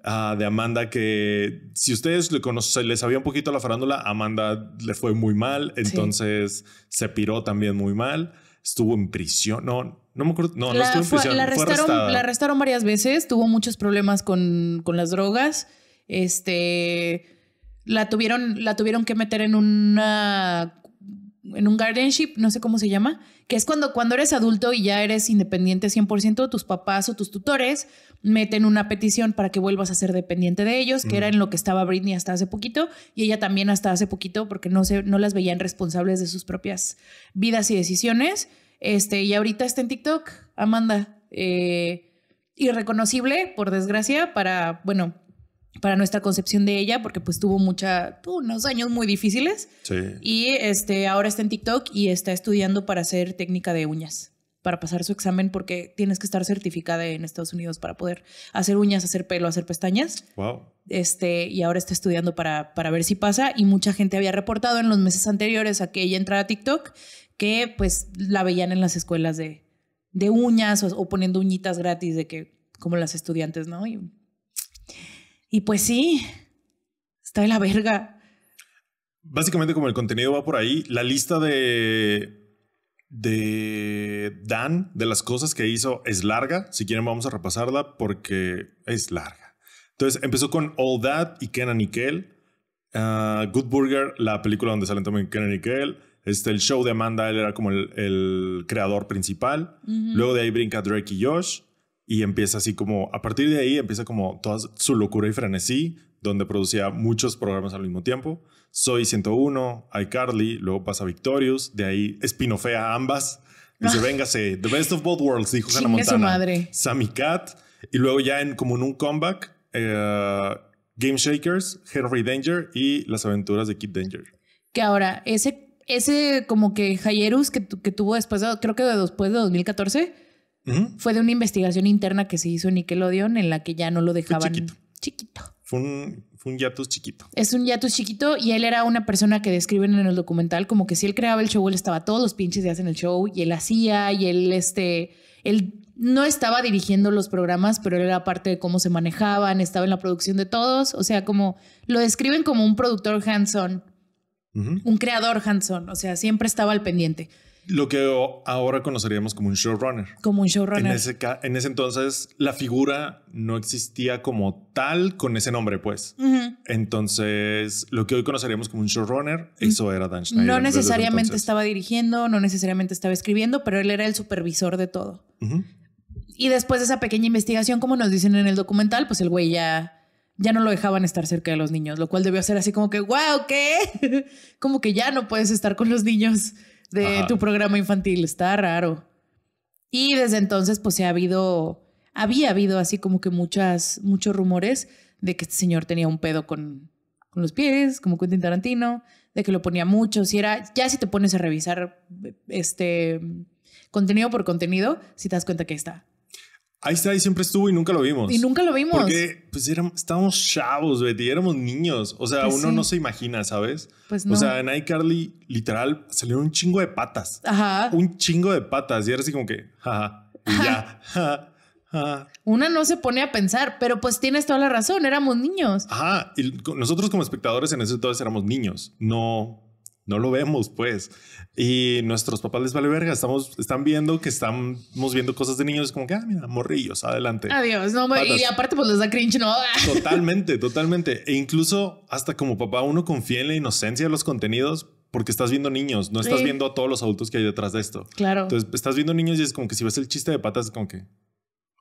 ah, de Amanda que si ustedes le conocen, les había un poquito la farándula, Amanda le fue muy mal, entonces se piró también muy mal, estuvo en prisión, no, no me acuerdo, no, no estuvo en prisión. la, arrestaron, la, arrestaron, varias veces, tuvo muchos problemas con, con las drogas, este... La tuvieron, la tuvieron que meter en una en un guardianship, no sé cómo se llama, que es cuando, cuando eres adulto y ya eres independiente 100%, tus papás o tus tutores meten una petición para que vuelvas a ser dependiente de ellos, que era mm. en lo que estaba Britney hasta hace poquito, y ella también hasta hace poquito, porque no, se, no las veían responsables de sus propias vidas y decisiones. Este, y ahorita está en TikTok, Amanda, eh, irreconocible, por desgracia, para, bueno, para nuestra concepción de ella, porque pues tuvo mucha, unos años muy difíciles. Y este, ahora está en TikTok y está estudiando para hacer técnica de uñas, para pasar su examen, porque tienes que estar certificada en Estados Unidos para poder hacer uñas, hacer pelo, hacer pestañas. Wow. Este, y ahora está estudiando para, para ver si pasa. Y mucha gente había reportado en los meses anteriores a que ella entrara a TikTok que pues la veían en las escuelas de, uñas o, poniendo uñitas gratis de que, como las estudiantes, ¿no? Y, y pues sí, está de la verga. Básicamente como el contenido va por ahí, la lista de de Dan, de las cosas que hizo, es larga. Si quieren vamos a repasarla porque es larga. Entonces empezó con All That y Kenan y Kel. Ah, Good Burger, la película donde salen también Kenan y Kel. Este, el show de Amanda, él era como el, creador principal. Luego de ahí brinca Drake y Josh y empieza así como, a partir de ahí empieza como toda su locura y frenesí, donde producía muchos programas al mismo tiempo. Soy 101, iCarly, luego pasa Victorious, de ahí espinofea a ambas. Dice, véngase, The Best of Both Worlds, dijo Hannah Montana. Su madre. Sammy Cat, y luego ya en como en un comeback, eh, Game Shakers, Henry Danger y Las aventuras de Kid Danger. Que ahora, ese, ese como que Jairus que, tuvo después, creo que después de 2014 fue de una investigación interna que se hizo en Nickelodeon en la que ya no lo dejaban. chiquito. Fue un, chiquito. Es un yatus chiquito y él era una persona que describen en el documental como que si él creaba el show, él estaba todos los pinches días en el show y él hacía y él, este, él no estaba dirigiendo los programas, pero él era parte de cómo se manejaban, estaba en la producción de todos. O sea, como lo describen como un productor hands-on, un creador hands-on. O sea, siempre estaba al pendiente. Lo que ahora conoceríamos como un showrunner. Como un showrunner. En ese, entonces la figura no existía como tal con ese nombre, pues. Entonces, lo que hoy conoceríamos como un showrunner, eso era Dan Schneider. No necesariamente estaba dirigiendo, no necesariamente estaba escribiendo, pero él era el supervisor de todo. Y después de esa pequeña investigación, como nos dicen en el documental, pues el güey ya ya no lo dejaban estar cerca de los niños, lo cual debió ser así como que, wow, ¿qué? como que ya no puedes estar con los niños de tu programa infantil. Está raro. Y desde entonces, pues se ha habido, había habido así como que muchas, muchos rumores de que este señor tenía un pedo con, con los pies, como Quentin Tarantino, de que lo ponía mucho. Si era, ya si te pones a revisar este contenido por contenido, si te das cuenta que está Ahí está, ahí siempre estuvo y nunca lo vimos. Y nunca lo vimos. Porque pues estábamos chavos, Betty, éramos niños. O sea, pues uno no se imagina, ¿sabes? Pues no. O sea, en iCarly, literal, salieron un chingo de patas. Ajá. Un chingo de patas. Y era así como que, jaja, ja, y ya. ja. Una no se pone a pensar, pero pues tienes toda la razón, éramos niños. Ajá, y nosotros como espectadores en ese entonces éramos niños, no no lo vemos, pues. Y nuestros papás les vale verga. Estamos, están viendo que estamos viendo cosas de niños como que, ah, mira, morrillos, adelante. Adiós, no, y aparte, pues les da cringe, ¿no? totalmente, totalmente. E incluso hasta como papá, uno confía en la inocencia de los contenidos porque estás viendo niños, no estás viendo a todos los adultos que hay detrás de esto. Claro. Entonces, estás viendo niños y es como que si ves el chiste de patas, es como que,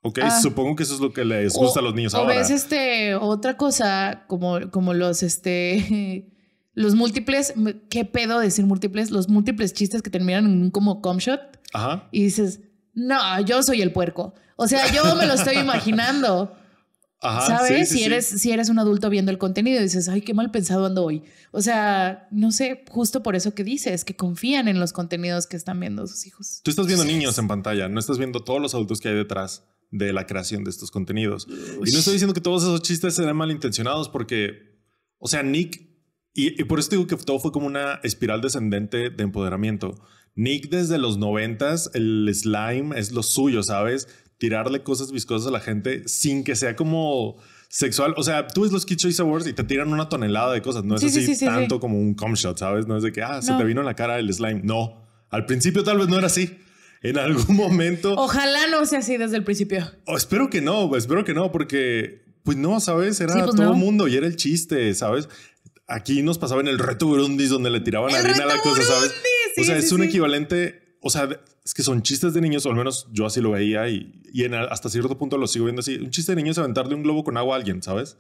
Ok, ah. supongo que eso es lo que les gusta a los niños ahora. O ves este, otra cosa, como, como los este los múltiples, qué pedo decir múltiples, los múltiples chistes que terminan en un como shot Ajá. Y dices, no, yo soy el puerco. O sea, yo me lo estoy imaginando. Ajá, ¿Sabes? Sí, si, eres, si eres un adulto viendo el contenido dices, ay, qué mal pensado ando hoy. O sea, no sé, justo por eso que dices, que confían en los contenidos que están viendo sus hijos. Tú estás viendo niños en pantalla, no estás viendo todos los adultos que hay detrás de la creación de estos contenidos. Y no estoy diciendo que todos esos chistes sean malintencionados porque, o sea, Nick y, por eso digo que todo fue como una espiral descendente de empoderamiento. Nick desde los noventas, el slime es lo suyo, ¿sabes? Tirarle cosas viscosas a la gente sin que sea como sexual. O sea, tú ves los Kids Choice Awards y te tiran una tonelada de cosas. No es así tanto como un cumshot, ¿sabes? No es de que, ah, se te vino en la cara el slime. No, al principio tal vez no era así en algún momento. Ojalá no sea así desde el principio. Oh, espero que no, espero que no, porque pues no, ¿sabes? Era pues todo el mundo y era el chiste, ¿sabes? aquí nos pasaba en el reto Burundis donde le tiraban harina a la cosa, ¿sabes? o sea, es un equivalente, o sea, es que son chistes de niños, al menos yo así lo veía y, hasta cierto punto lo sigo viendo así. Un chiste de niños es de un globo con agua a alguien, ¿sabes?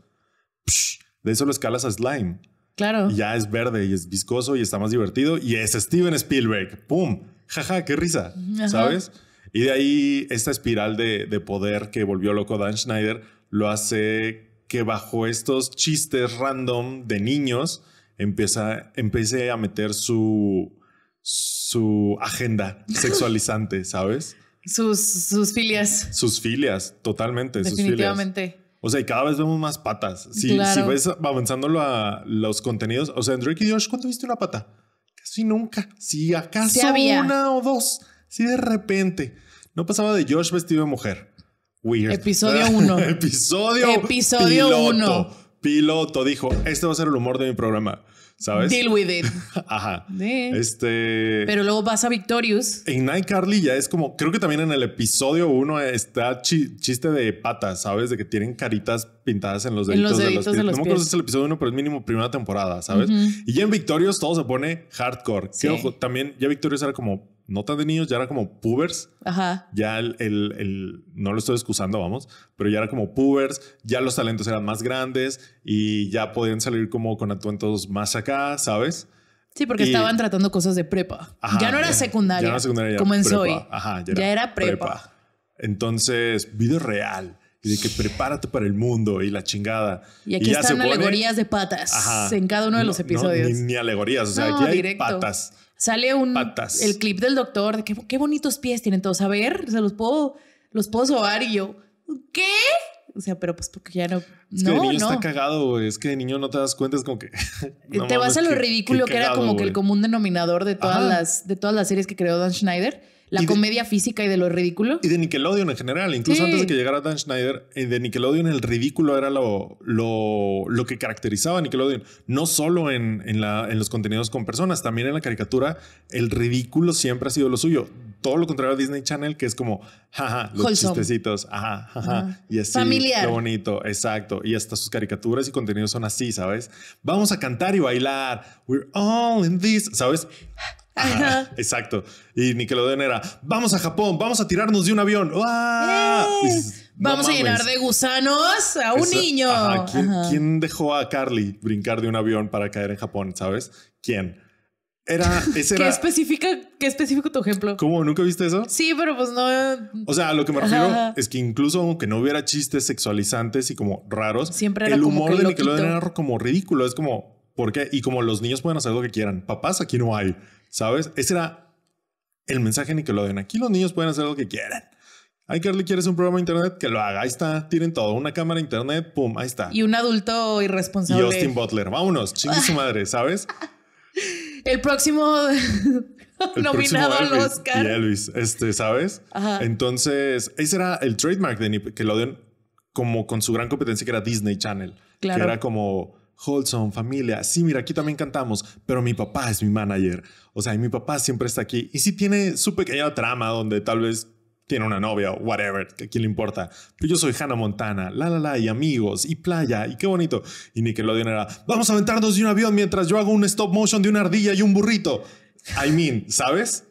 de eso lo escalas a slime. Claro. Y ya es verde y es viscoso y está más divertido y es Steven Spielberg. ¡Pum! Jaja, qué risa, ¿sabes? Y de ahí esta espiral de, de poder que volvió loco Dan Schneider lo hace que bajo estos chistes random de niños empieza, empecé a meter su, su agenda sexualizante, ¿sabes? Sus, sus filias. Sus filias, totalmente. Definitivamente. O sea, y cada vez vemos más patas. Si, vas si ves avanzando a los contenidos, o sea, en y Josh, ¿cuánto viste una pata? Casi nunca. Si acaso una o dos. Si de repente. No pasaba de Josh vestido de mujer. Weird. Episodio 1. episodio Episodio 1. Piloto, dijo, este va a ser el humor de mi programa. ¿Sabes? Deal with it. Ajá. Este. Pero luego vas a Victorious. En Night Carly ya es como, creo que también en el episodio 1 está chiste de patas, ¿sabes? De que tienen caritas pintadas en los dedos de, los No me acuerdo es el episodio 1, pero es mínimo primera temporada, ¿sabes? Y ya en Victorious todo se pone hardcore. Sí. ojo, también ya Victorious era como no tan de niños, ya era como pubers. Ajá. Ya el, el, no lo estoy excusando, vamos, pero ya era como pubers, ya los talentos eran más grandes y ya podían salir como con atuentos más acá, ¿sabes? Sí, porque estaban tratando cosas de prepa. ya no era secundaria. Ya no era secundaria. Ya ya, era, prepa. prepa. Entonces, video real y de que prepárate para el mundo y la chingada. Y aquí están alegorías de patas en cada uno de los episodios. ni, alegorías, o sea, aquí hay patas. Sale un el clip del doctor de que qué bonitos pies tienen todos. A ver, se los puedo, los puedo sobar y yo, ¿qué? O sea, pero pues porque ya no. Es que no, de niño está cagado, güey. Es que de niño no te das cuenta, es como que. te vas a lo ridículo que, era como que el común denominador de todas, las, de todas las series que creó Dan Schneider la comedia física y de lo ridículo. Y de Nickelodeon en general, incluso antes de que llegara Dan Schneider, eh, de Nickelodeon el ridículo era lo, lo, lo que caracterizaba a Nickelodeon, no solo en, en, los contenidos con personas, también en la caricatura, el ridículo siempre ha sido lo suyo. Todo lo contrario a Disney Channel, que es como, jaja, los chistecitos, ajá, y así, Familiar. bonito, exacto. Y hasta sus caricaturas y contenidos son así, ¿sabes? Vamos a cantar y bailar. We're all in this, ¿sabes? exacto. Y Nickelodeon era, vamos a Japón, vamos a tirarnos de un avión. vamos a llenar de gusanos a un niño. ¿quién, dejó a Carly brincar de un avión para caer en Japón? ¿Sabes? ¿Quién? Era, ¿Qué, especifica, ¿Qué específico tu ejemplo? ¿Cómo? ¿Nunca viste eso? Sí, pero pues no. O sea, lo que me refiero es que incluso aunque no hubiera chistes sexualizantes y como raros, Siempre el humor de Nickelodeon era como ridículo. Es como, ¿por qué? Y como los niños pueden hacer lo que quieran. Papás aquí no hay. ¿Sabes? Ese era el mensaje lo den. Aquí los niños pueden hacer lo que quieran. Ay, Carly, ¿quieres un programa de internet? Que lo haga. Ahí está. Tienen todo. Una cámara de internet. Pum. Ahí está. Y un adulto irresponsable. Y Austin Butler. Vámonos. Chingue su madre. ¿Sabes? el próximo nominado al Oscar. Y Elvis. Este, ¿sabes? Entonces, ese era el trademark de que lo den, como con su gran competencia que era Disney Channel. Claro. Que era como Holson, familia. Sí, mira, aquí también cantamos, pero mi papá es mi manager. O sea, y mi papá siempre está aquí. Y si tiene su pequeña trama donde tal vez tiene una novia o whatever, que a quién le importa. Pero yo soy Hannah Montana, la la la, y amigos, y playa, y qué bonito. Y Nickelodeon era, vamos a aventarnos de un avión mientras yo hago un stop motion de una ardilla y un burrito. I mean, ¿sabes?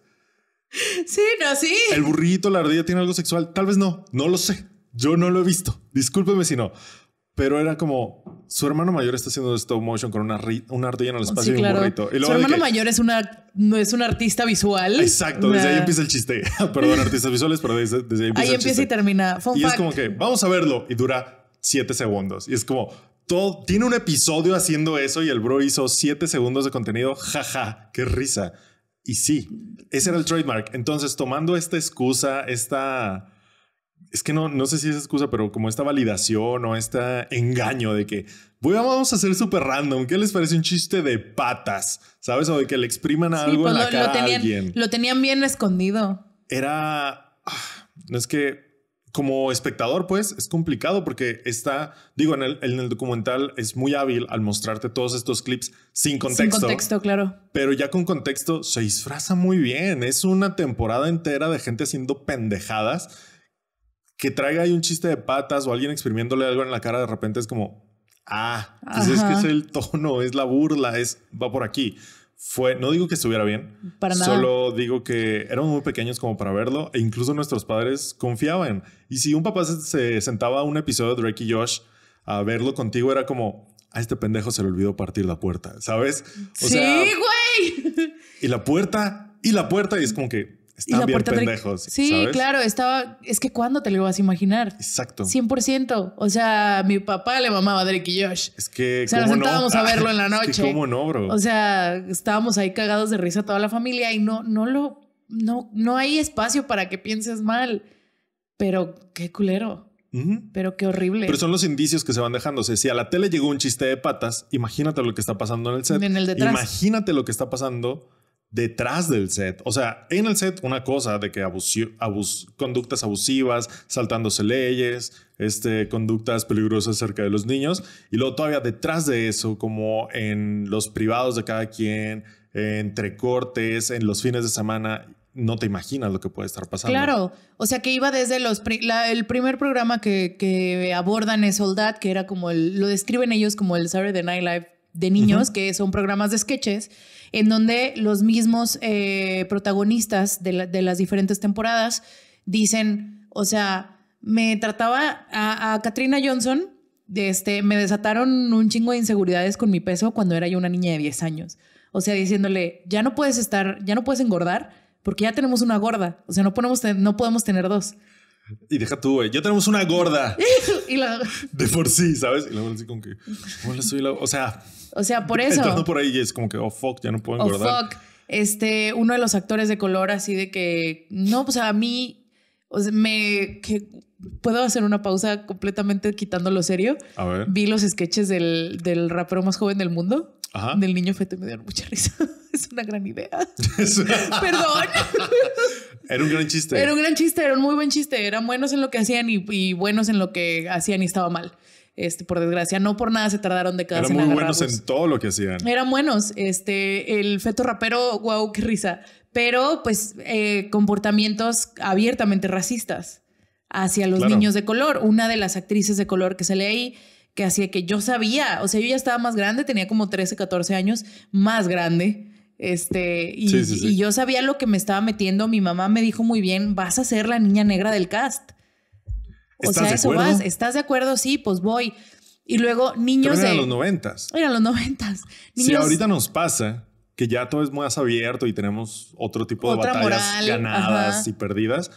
Sí, no, sí. El burrito, la ardilla tiene algo sexual. Tal vez no, no lo sé. Yo no lo he visto. Discúlpeme si no. Pero era como, su hermano mayor está haciendo stop motion con una, arte lleno en el espacio y un burrito. luego su hermano mayor es una no es un artista visual. Exacto, desde ahí empieza el chiste. Perdón, artistas visuales, pero desde, ahí empieza. Ahí empieza y termina. y es como que vamos a verlo y dura siete segundos. Y es como todo tiene un episodio haciendo eso y el bro hizo siete segundos de contenido. Jaja, ja, qué risa. Y sí, ese era el trademark. Entonces, tomando esta excusa, esta es que no, no sé si es excusa, pero como esta validación o este engaño de que voy, vamos a hacer súper random. ¿Qué les parece un chiste de patas? ¿Sabes? O de que le expriman algo en pues la lo, tenían, Lo tenían bien escondido. Era. Ah, no es que como espectador, pues es complicado porque está, digo, en el, en el, documental es muy hábil al mostrarte todos estos clips sin contexto. Sin contexto, claro. Pero ya con contexto se disfraza muy bien. Es una temporada entera de gente haciendo pendejadas que traiga ahí un chiste de patas o alguien exprimiéndole algo en la cara de repente es como, ah, pues es es el tono, es la burla, es va por aquí. Fue, no digo que estuviera bien, para nada. solo digo que éramos muy pequeños como para verlo e incluso nuestros padres confiaban. Y si un papá se, sentaba a un episodio de Drake y Josh a verlo contigo era como, a este pendejo se le olvidó partir la puerta, ¿sabes? sí, güey. Y la puerta, y la puerta, y es como que, están y bien Sí, claro, estaba. Es que cuando te lo vas a imaginar. Exacto. 100%. O sea, mi papá le mamaba a Drake y Josh. Es que. O sea, nos sentábamos a verlo en la noche. Es ¿Cómo no, bro? O sea, estábamos ahí cagados de risa toda la familia y no, no lo. No, no hay espacio para que pienses mal. Pero qué culero. Pero qué horrible. Pero son los indicios que se van dejándose. Si a la tele llegó un chiste de patas, imagínate lo que está pasando en el set. En el detrás. Imagínate lo que está pasando detrás del set. O sea, en el set una cosa de que conductas abusivas, saltándose leyes, este, conductas peligrosas cerca de los niños, y luego todavía detrás de eso, como en los privados de cada quien, entre cortes, en los fines de semana. No te imaginas lo que puede estar pasando. Claro, o sea que iba desde los el primer programa que, abordan es That, que era como lo describen ellos como el Saturday Night Live de niños, que son programas de sketches, en donde los mismos eh, protagonistas de, las diferentes temporadas dicen, o sea, me trataba a, Katrina Johnson, de este, me desataron un chingo de inseguridades con mi peso cuando era yo una niña de 10 años. O sea, diciéndole, ya no puedes estar, ya no puedes engordar porque ya tenemos una gorda, o sea, no, no podemos tener dos. Y deja tú, güey. Yo tenemos una gorda. y la... De por sí, ¿sabes? Y luego así como que... O sea... O sea, por eso... Entrando por ahí es como que, oh, fuck, ya no puedo oh, engordar. Oh, fuck. Este, uno de los actores de color así de que... No, pues a mí... O sea, me... ¿Puedo hacer una pausa completamente quitando lo serio? A ver. Vi los sketches del, del rapero más joven del mundo del niño feto y me dieron mucha risa. es una gran idea. Perdón. era un gran chiste. Era un gran chiste, era un muy buen chiste. Eran buenos en lo que hacían y, buenos en lo que hacían y estaba mal. Este, por desgracia, no por nada se tardaron de quedarse. Eran muy buenos en todo lo que hacían. Eran buenos. Este, el feto rapero, wow, qué risa. Pero, pues, eh, comportamientos abiertamente racistas hacia los niños de color. Una de las actrices de color que sale ahí que hacía que yo sabía, o sea, yo ya estaba más grande, tenía como 13, 14 años, más grande. Este, y, yo sabía lo que me estaba metiendo. Mi mamá me dijo muy bien, vas a ser la niña negra del cast. O sea, eso vas, ¿estás de acuerdo? Sí, pues voy. Y luego niños eran los noventas. Eran los noventas. Si ahorita nos pasa que ya todo es más abierto y tenemos otro tipo de batallas ganadas y perdidas.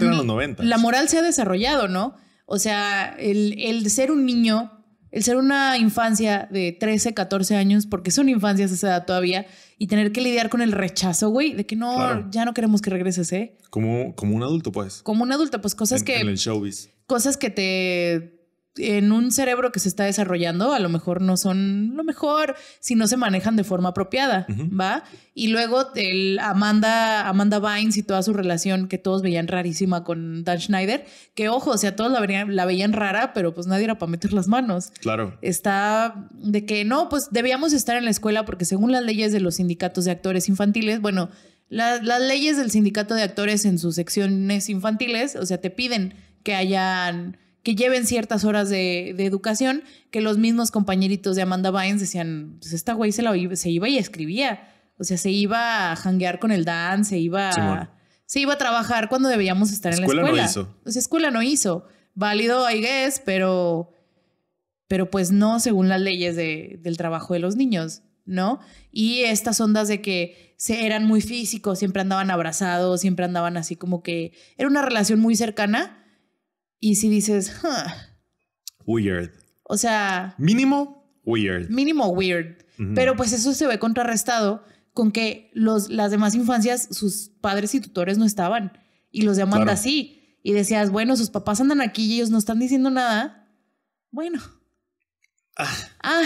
los noventas. La moral se ha desarrollado, ¿no? O sea, el, el ser un niño, el ser una infancia de 13, 14 años, porque son infancias esa edad todavía, y tener que lidiar con el rechazo, güey, de que no, ya no queremos que regreses, ¿eh? Como, como un adulto, pues. Como un adulto, pues cosas que... En el showbiz. Cosas que te en un cerebro que se está desarrollando, a lo mejor no son lo mejor si no se manejan de forma apropiada, ¿va? Y luego el Amanda, Amanda Vines y toda su relación que todos veían rarísima con Dan Schneider, que ojo, o sea, todos la, la veían rara, pero pues nadie era para meter las manos. Claro. Está de que no, pues debíamos estar en la escuela porque según las leyes de los sindicatos de actores infantiles, bueno, las leyes del sindicato de actores en sus secciones infantiles, o sea, te piden que hayan que lleven ciertas horas de, educación, que los mismos compañeritos de Amanda Bynes decían, pues esta güey se, la, se iba y escribía, o sea, se iba a janguear con el Dan, se iba, iba a trabajar cuando debíamos estar en la escuela. No hizo. O escuela no hizo. Válido, I guess, pero, pero pues no según las leyes del trabajo de los niños. ¿no? Y estas ondas de que se eran muy físicos, siempre andaban abrazados, siempre andaban así como que era una relación muy cercana, y si dices, Weird. O sea. Mínimo weird. Mínimo weird. Pero pues eso se ve contrarrestado con que los, las demás infancias, sus padres y tutores no estaban. Y los llaman así Y decías, bueno, sus papás andan aquí y ellos no están diciendo nada. Bueno. ah, ah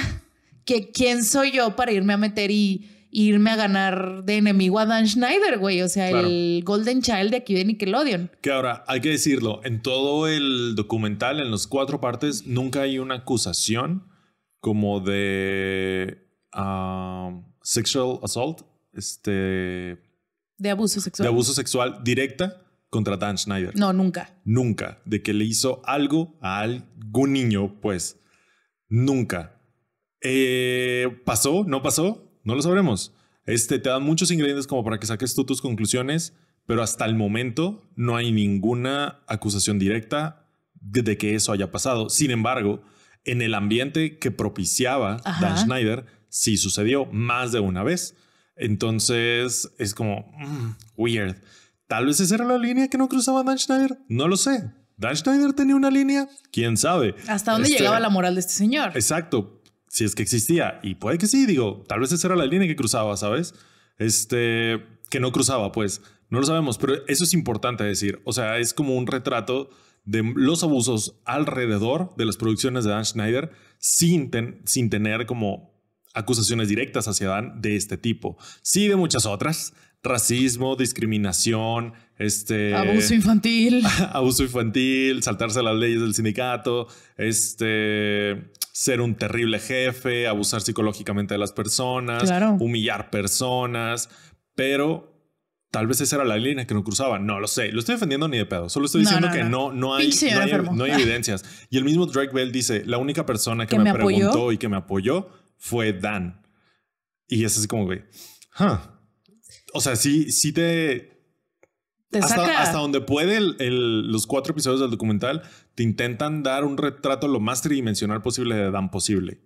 que quién soy yo para irme a meter y irme a ganar de enemigo a Dan Schneider, güey. O sea, el Golden Child de aquí de Nickelodeon. Que ahora, hay que decirlo, en todo el documental, en las cuatro partes, nunca hay una acusación como de ah, sexual assault, este... De abuso sexual. De abuso sexual directa contra Dan Schneider. No, nunca. Nunca. De que le hizo algo a algún niño, pues. Nunca. Eh, pasó? No lo sabremos. Este, te dan muchos ingredientes como para que saques tú tus conclusiones, pero hasta el momento no hay ninguna acusación directa de, que eso haya pasado. Sin embargo, en el ambiente que propiciaba Dan Schneider, sí sucedió más de una vez. Entonces es como mm, weird. Tal vez esa era la línea que no cruzaba Dan Schneider. No lo sé. Dan Schneider tenía una línea, quién sabe. ¿Hasta dónde este, llegaba la moral de este señor? Exacto, si es que existía. Y puede que sí, digo, tal vez esa era la línea que cruzaba, ¿sabes? Este, que no cruzaba, pues. No lo sabemos, pero eso es importante decir. O sea, es como un retrato de los abusos alrededor de las producciones de Dan Schneider sin, sin tener como acusaciones directas hacia Dan de este tipo. Sí, de muchas otras. Racismo, discriminación, este... Abuso infantil. abuso infantil, saltarse las leyes del sindicato, este ser un terrible jefe, abusar psicológicamente de las personas, humillar personas, pero tal vez esa era la línea que no cruzaba. No lo sé, lo estoy defendiendo ni de pedo, solo estoy diciendo que no, no, hay, no hay, evidencias. Y el mismo Drake Bell dice, la única persona que, me, preguntó y que me apoyó fue Dan. Y es así como, güey, o sea, sí, sí te hasta, donde puede los cuatro episodios del documental, te intentan dar un retrato lo más tridimensional posible de Dan posible.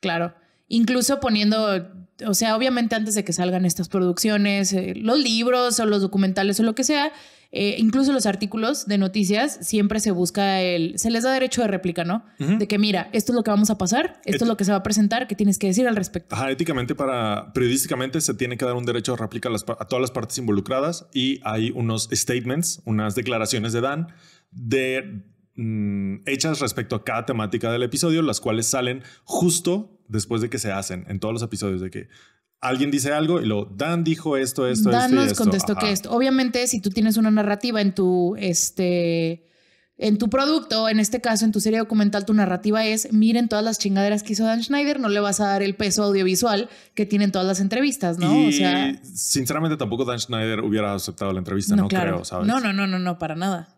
Claro. Incluso poniendo, o sea, obviamente antes de que salgan estas producciones, eh, los libros o los documentales o lo que sea, eh, incluso los artículos de noticias siempre se busca el, se les da derecho de réplica, ¿no? De que mira, esto es lo que vamos a pasar, esto es lo que se va a presentar, ¿qué tienes que decir al respecto? Ajá, éticamente para, periodísticamente se tiene que dar un derecho de réplica a, todas las partes involucradas y hay unos statements, unas declaraciones de Dan de mm, hechas respecto a cada temática del episodio, las cuales salen justo después de que se hacen en todos los episodios de que alguien dice algo y lo Dan dijo esto, esto, Dan esto. Dan nos contestó que esto. Obviamente, si tú tienes una narrativa en tu este. En tu producto, en este caso, en tu serie documental, tu narrativa es, miren todas las chingaderas que hizo Dan Schneider, no le vas a dar el peso audiovisual que tienen todas las entrevistas, ¿no? Y, sea, sinceramente tampoco Dan Schneider hubiera aceptado la entrevista, no, creo, ¿sabes? No, no, no, no, no, para nada.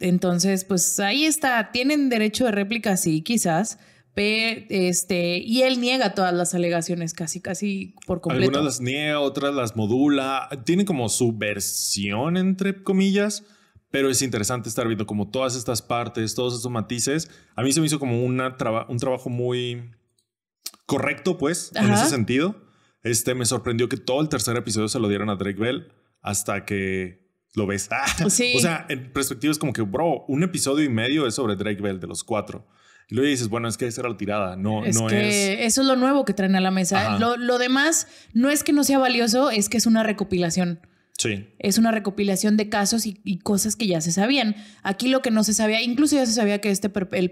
Entonces, pues ahí está, tienen derecho de réplica, sí, quizás, este, y él niega todas las alegaciones casi, casi por completo. Algunas las niega, otras las modula. Tiene como su versión, entre comillas, pero es interesante estar viendo como todas estas partes, todos estos matices. A mí se me hizo como una un trabajo muy correcto, pues, en ese sentido. Este, me sorprendió que todo el tercer episodio se lo dieran a Drake Bell hasta que lo ves. O sea, en perspectiva es como que, bro, un episodio y medio es sobre Drake Bell de los cuatro. Y luego dices, bueno, es que esa era la tirada, no es. No Eso es lo nuevo que traen a la mesa. Lo, demás no es que no sea valioso, es que es una recopilación. Sí. Es una recopilación de casos y, cosas que ya se sabían. Aquí lo que no se sabía, incluso ya se sabía que este el,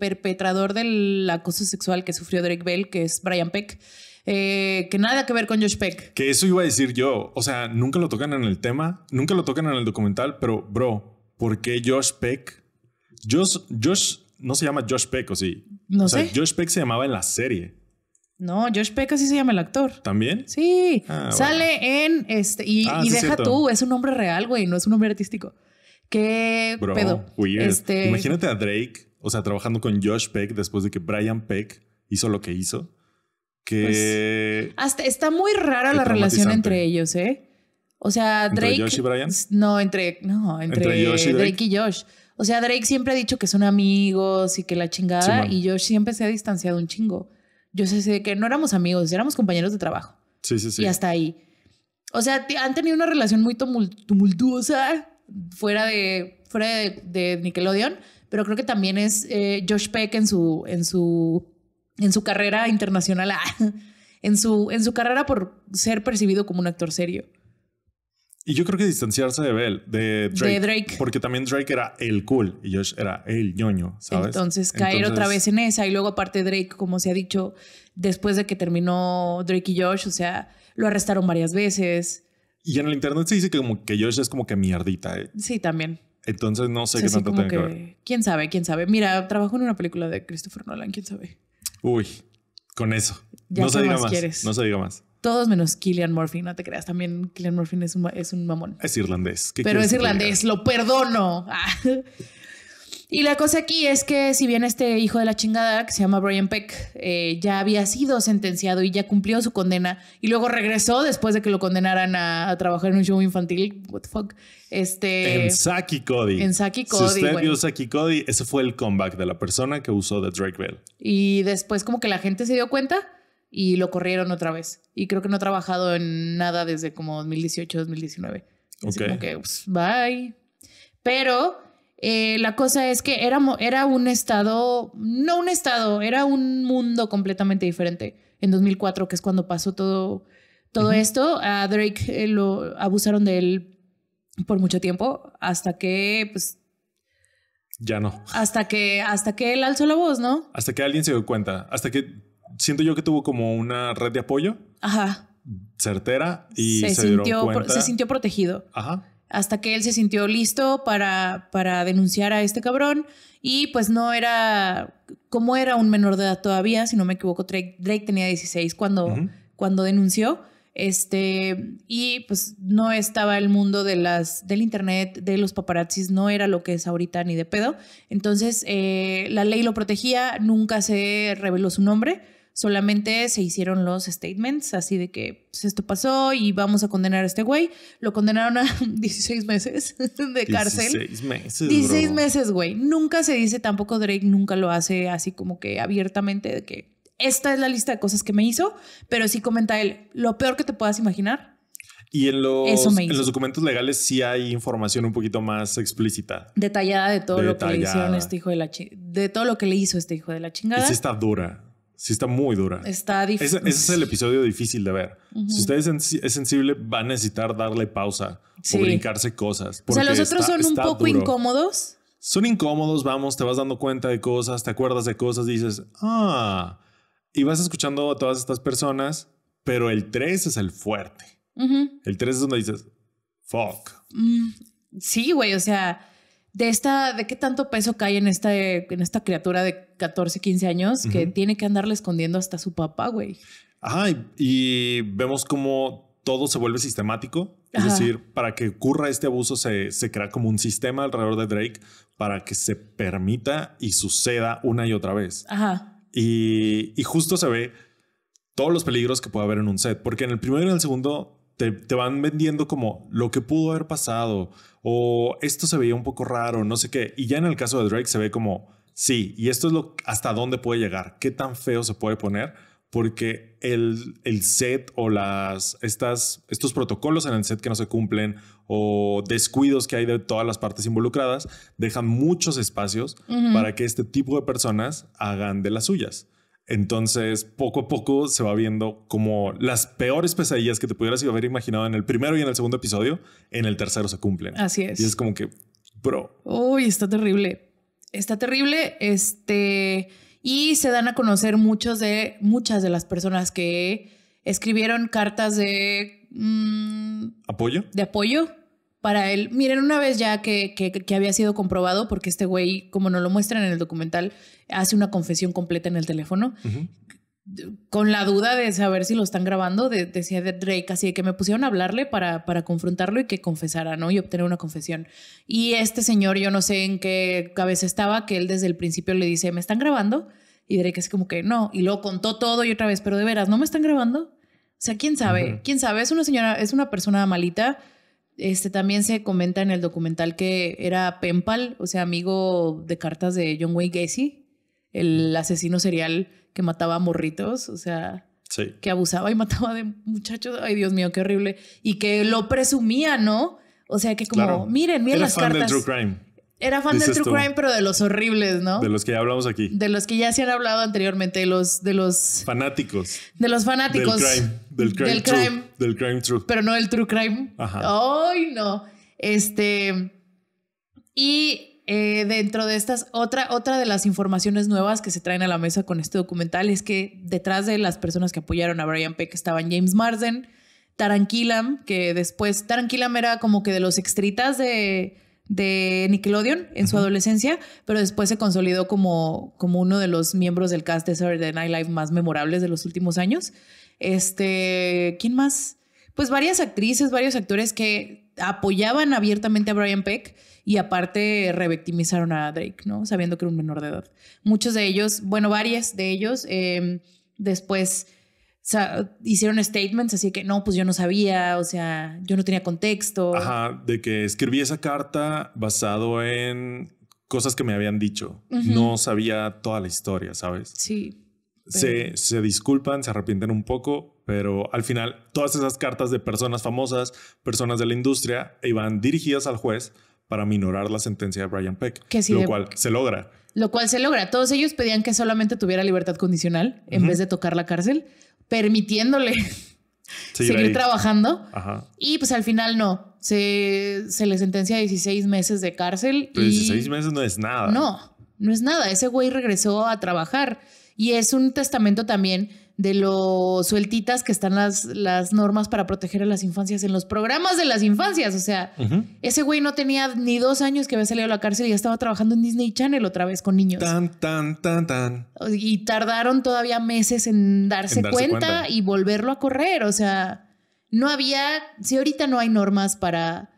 perpetrador del acoso sexual que sufrió Drake Bell, que es Brian Peck, eh, que nada que ver con Josh Peck. Que eso iba a decir yo. O sea, nunca lo tocan en el tema, nunca lo tocan en el documental, pero bro, ¿por qué Josh Peck? Josh, Josh no se llama Josh Peck, ¿o sí? No sé. Josh Peck se llamaba en la serie. No, Josh Peck así se llama el actor. ¿También? Sí. Ah, Sale en este. Y, ah, deja tú, es un nombre real, güey, no es un nombre artístico. Qué pedo. Este... Imagínate a Drake, o sea, trabajando con Josh Peck después de que Brian Peck hizo lo que hizo. Que. Pues, hasta está muy rara la relación entre ellos, ¿eh? O sea, Drake. Josh y Brian? No, entre. No, entre, Drake y Josh. O sea, Drake siempre ha dicho que son amigos y que la chingada, y Josh siempre se ha distanciado un chingo. Yo sé que no éramos amigos, éramos compañeros de trabajo. Sí, sí, sí. Y hasta ahí. O sea, han tenido una relación muy tumultuosa fuera de, fuera de, Nickelodeon, pero creo que también es eh, Josh Peck en su, en su, en su carrera internacional, en su, en su carrera por ser percibido como un actor serio. Y yo creo que distanciarse de Bell, de Drake, Porque también Drake era el cool y Josh era el ñoño, ¿sabes? Entonces caer otra vez en esa. Y luego, aparte, Drake, como se ha dicho, después de que terminó Drake y Josh, o sea, lo arrestaron varias veces. Y en el internet se dice que como que Josh es como que mierdita. ¿eh? Sí, también. Entonces no sé qué tanto ¿Quién sabe? ¿Quién sabe? Mira, trabajo en una película de Christopher Nolan, ¿quién sabe? Uy, con eso. no se diga más. No se diga más. Todos menos Killian Murphy, no te creas. También Killian Murphy es un, es un mamón. Es irlandés. Pero es irlandés, lo perdono. Ah. y la cosa aquí es que si bien este hijo de la chingada, que se llama Brian Peck, eh, ya había sido sentenciado y ya cumplió su condena, y luego regresó después de que lo condenaran a, trabajar en un show infantil, what the fuck, este... En Saki Cody. En Saki Cody. Si usted Saki Cody, ese fue el comeback de la persona que usó de Drake Bell. Y después como que la gente se dio cuenta y lo corrieron otra vez. Y creo que no ha trabajado en nada desde como 2018, 2019. Así como que, pues, bye. Pero eh, la cosa es que era, un estado, no un estado, era un mundo completamente diferente en 2004, que es cuando pasó todo, todo esto. A Drake eh, lo abusaron de él por mucho tiempo hasta que, pues, ya no. Hasta que, hasta que él alzó la voz, ¿no? Hasta que alguien se dio cuenta, hasta que siento yo que tuvo como una red de apoyo. Ajá. Certera y se, dio sintió, cuenta. se sintió protegido. Ajá. Hasta que él se sintió listo para, para denunciar a este cabrón. Y pues no era. Como era un menor de edad todavía, si no me equivoco, Drake, Drake tenía 16 cuando, cuando denunció. Este, y pues no estaba el mundo de las, del internet, de los paparazzis, no era lo que es ahorita ni de pedo. Entonces, eh, la ley lo protegía, nunca se reveló su nombre, Solamente se hicieron los statements, así de que pues, esto pasó y vamos a condenar a este güey. Lo condenaron a 16 meses de cárcel. 16 meses. 16 meses, güey. Nunca se dice tampoco Drake, nunca lo hace así como que abiertamente de que esta es la lista de cosas que me hizo, pero sí comenta él, lo peor que te puedas imaginar, y en los, en los documentos legales sí hay información un poquito más explícita. Detallada de todo lo que le este de todo lo que le hizo este hijo de la chingada. Y está dura. Sí, está muy dura. Está difícil. Ese, es el episodio difícil de ver. Si usted es, sensible, va a necesitar darle pausa o brincarse cosas. O sea, los otros son un poco incómodos. Son incómodos, vamos, te vas dando cuenta de cosas, te acuerdas de cosas, dices, ah, y vas escuchando a todas estas personas, pero el 3 es el fuerte. El 3 es donde dices, fuck. Mm, sí, güey, o sea, de esta, de qué tanto peso cae en, esta, en esta criatura de 14, 15 años que tiene que andarle escondiendo hasta su papá, güey. Ajá, y, vemos cómo todo se vuelve sistemático. Es decir, para que ocurra este abuso se, se, crea como un sistema alrededor de Drake para que se permita y suceda una y otra vez. Ajá. Y, justo se ve todos los peligros que puede haber en un set, porque en el primero y en el segundo te, van vendiendo como lo que pudo haber pasado o esto se veía un poco raro, no sé qué. Y ya en el caso de Drake se ve como Sí, y esto es lo hasta dónde puede llegar, qué tan feo se puede poner, porque el, set o las, estas, estos protocolos en el set que no se cumplen o descuidos que hay de todas las partes involucradas dejan muchos espacios para que este tipo de personas hagan de las suyas. Entonces, poco a poco se va viendo como las peores pesadillas que te pudieras haber imaginado en el primero y en el segundo episodio, en el tercero se cumplen. Así es. Y es como que, bro. Uy, está terrible está terrible. Este, y se dan a conocer muchos de, muchas de las personas que escribieron cartas de... Mm, ¿Apoyo? De apoyo para él. Miren, una vez ya que, que, había sido comprobado, porque este güey, como no lo muestran en el documental, hace una confesión completa en el teléfono con la duda de saber si lo están grabando, decía de Drake, así que me pusieron a hablarle para, para confrontarlo y que confesara, ¿no? Y obtener una confesión. Y este señor, yo no sé en qué cabeza estaba, que él desde el principio le dice, ¿me están grabando? Y Drake es como que no, y luego contó todo y otra vez, pero de veras, ¿no me están grabando? O sea, quién sabe, quién sabe, es una señora, es una persona malita. Este también se comenta en el documental que era Pempal, o sea, amigo de cartas de John Wayne Gacy, el asesino serial que mataba a morritos, o sea, que abusaba y mataba de muchachos. Ay, Dios mío, qué horrible. Y que lo presumía, ¿no? O sea, que como, miren, miren Era las fan cartas. Del true crime. Era fan del True Crime, pero de los horribles, ¿no? De los que ya hablamos aquí. De los que ya se han hablado anteriormente, de los... De los fanáticos. De los fanáticos. Del crime. Del crime. Del true, Del crime true. Pero no del True Crime. Ajá. Ay, no. Este... Y eh, dentro de estas, otra, otra de las informaciones nuevas que se traen a la mesa con este documental es que detrás de las personas que apoyaron a Brian Peck estaban James Marsden, Taranquilam, que después Taranquilam era como que de los extritas de, Nickelodeon en su adolescencia, pero después se consolidó como, como uno de los miembros del cast de Saturday Night Live más memorables de los últimos años. Este, ¿quién más? Pues varias actrices, varios actores que apoyaban abiertamente a Brian Peck y aparte revictimizaron a Drake, ¿no? Sabiendo que era un menor de edad. Muchos de ellos, bueno, varias de ellos, em, después hicieron statements así que no, pues yo no sabía, o sea, yo no tenía contexto. Ajá, de que escribí esa carta basado en cosas que me habían dicho. No sabía toda la historia, ¿sabes? Sí. Se, se disculpan, se arrepienten un poco, pero al final todas esas cartas de personas famosas, personas de la industria, iban dirigidas al juez para minorar la sentencia de Brian Peck, que lo cual se logra. Lo cual se logra. Todos ellos pedían que solamente tuviera libertad condicional en vez de tocar la cárcel, permitiéndole seguir trabajando. Ajá. Y pues al final no. Se, le sentencia a 16 meses de cárcel. Pero 16 meses no es nada. No, no es nada. Ese güey regresó a trabajar. Y es un testamento también de lo sueltitas que están las, normas para proteger a las infancias en los programas de las infancias. O sea, ese güey no tenía ni dos años que había salido a la cárcel y ya estaba trabajando en Disney Channel otra vez con niños. Tan, tan, tan, tan. Y tardaron todavía meses en darse, cuenta, y volverlo a correr. O sea, no había, si ahorita no hay normas para,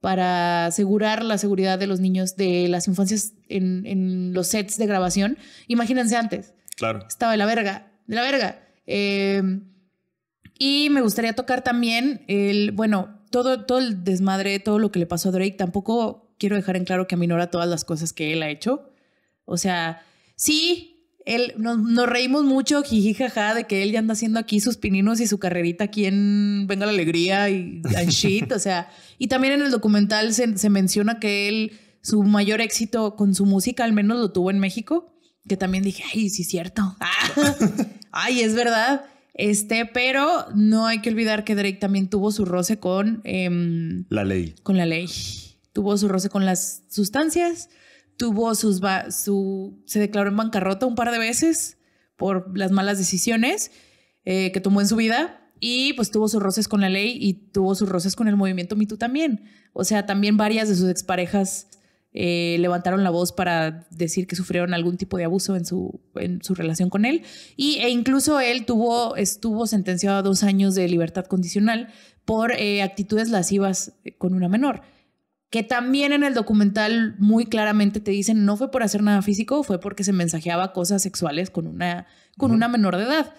para asegurar la seguridad de los niños de las infancias en, en los sets de grabación, imagínense antes. Claro. Estaba de la verga, de la verga. Em, y me gustaría tocar también el, bueno, todo, todo el desmadre, todo lo que le pasó a Drake, tampoco quiero dejar en claro que aminora todas las cosas que él ha hecho. O sea, sí, él, nos, reímos mucho, jiji, de que él ya anda haciendo aquí sus pininos y su carrerita aquí en Venga la Alegría y shit. o sea, y también en el documental se menciona que él, su mayor éxito con su música, al menos lo tuvo en México que también dije, ay, sí es cierto. ay, es verdad. Este, pero no hay que olvidar que Drake también tuvo su roce con em, la ley. Con la ley. Tuvo su roce con las sustancias. Tuvo sus su se declaró en bancarrota un par de veces por las malas decisiones eh, que tomó en su vida. Y pues tuvo sus roces con la ley y tuvo sus roces con el movimiento MeToo también. O sea, también varias de sus exparejas eh, levantaron la voz para decir que sufrieron algún tipo de abuso en su, en su relación con él. Y, e incluso él tuvo, estuvo sentenciado a dos años de libertad condicional por eh, actitudes lascivas eh, con una menor. Que también en el documental muy claramente te dicen no fue por hacer nada físico, fue porque se mensajeaba cosas sexuales con una, con una menor de edad.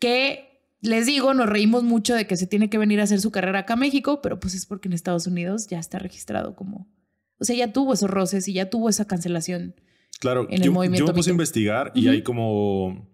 Que les digo, nos reímos mucho de que se tiene que venir a hacer su carrera acá a México, pero pues es porque en Estados Unidos ya está registrado como, o sea, ya tuvo esos roces y ya tuvo esa cancelación. Claro, en el yo, movimiento yo me puse a investigar y ahí hay como...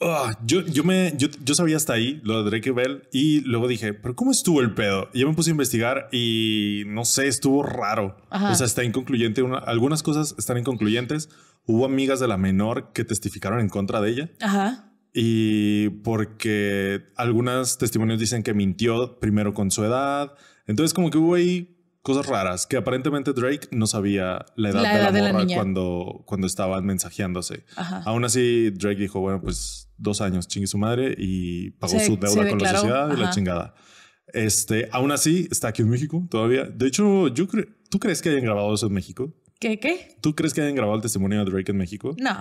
Ah, yo, yo, me, yo, sabía hasta ahí lo de Drake Bell y luego dije, pero ¿cómo estuvo el pedo? Y yo me puse a investigar y no sé, estuvo raro. O sea, está inconcluyente. Una, algunas cosas están inconcluyentes. Hubo amigas de la menor que testificaron en contra de ella. Ajá. Y porque algunas testimonios dicen que mintió primero con su edad. Entonces como que hubo ahí cosas raras, que aparentemente Drake no sabía la edad, de la, morra cuando, cuando estaban mensajeándose. Aún así, Drake dijo, bueno, pues dos años, chingue su madre, y pagó su deuda con la sociedad y la chingada. Este, aún así, está aquí en México todavía. De hecho, yo cre ¿tú crees que hayan grabado eso en México? ¿Qué, qué? ¿Tú crees que hayan grabado el testimonio de Drake en México? No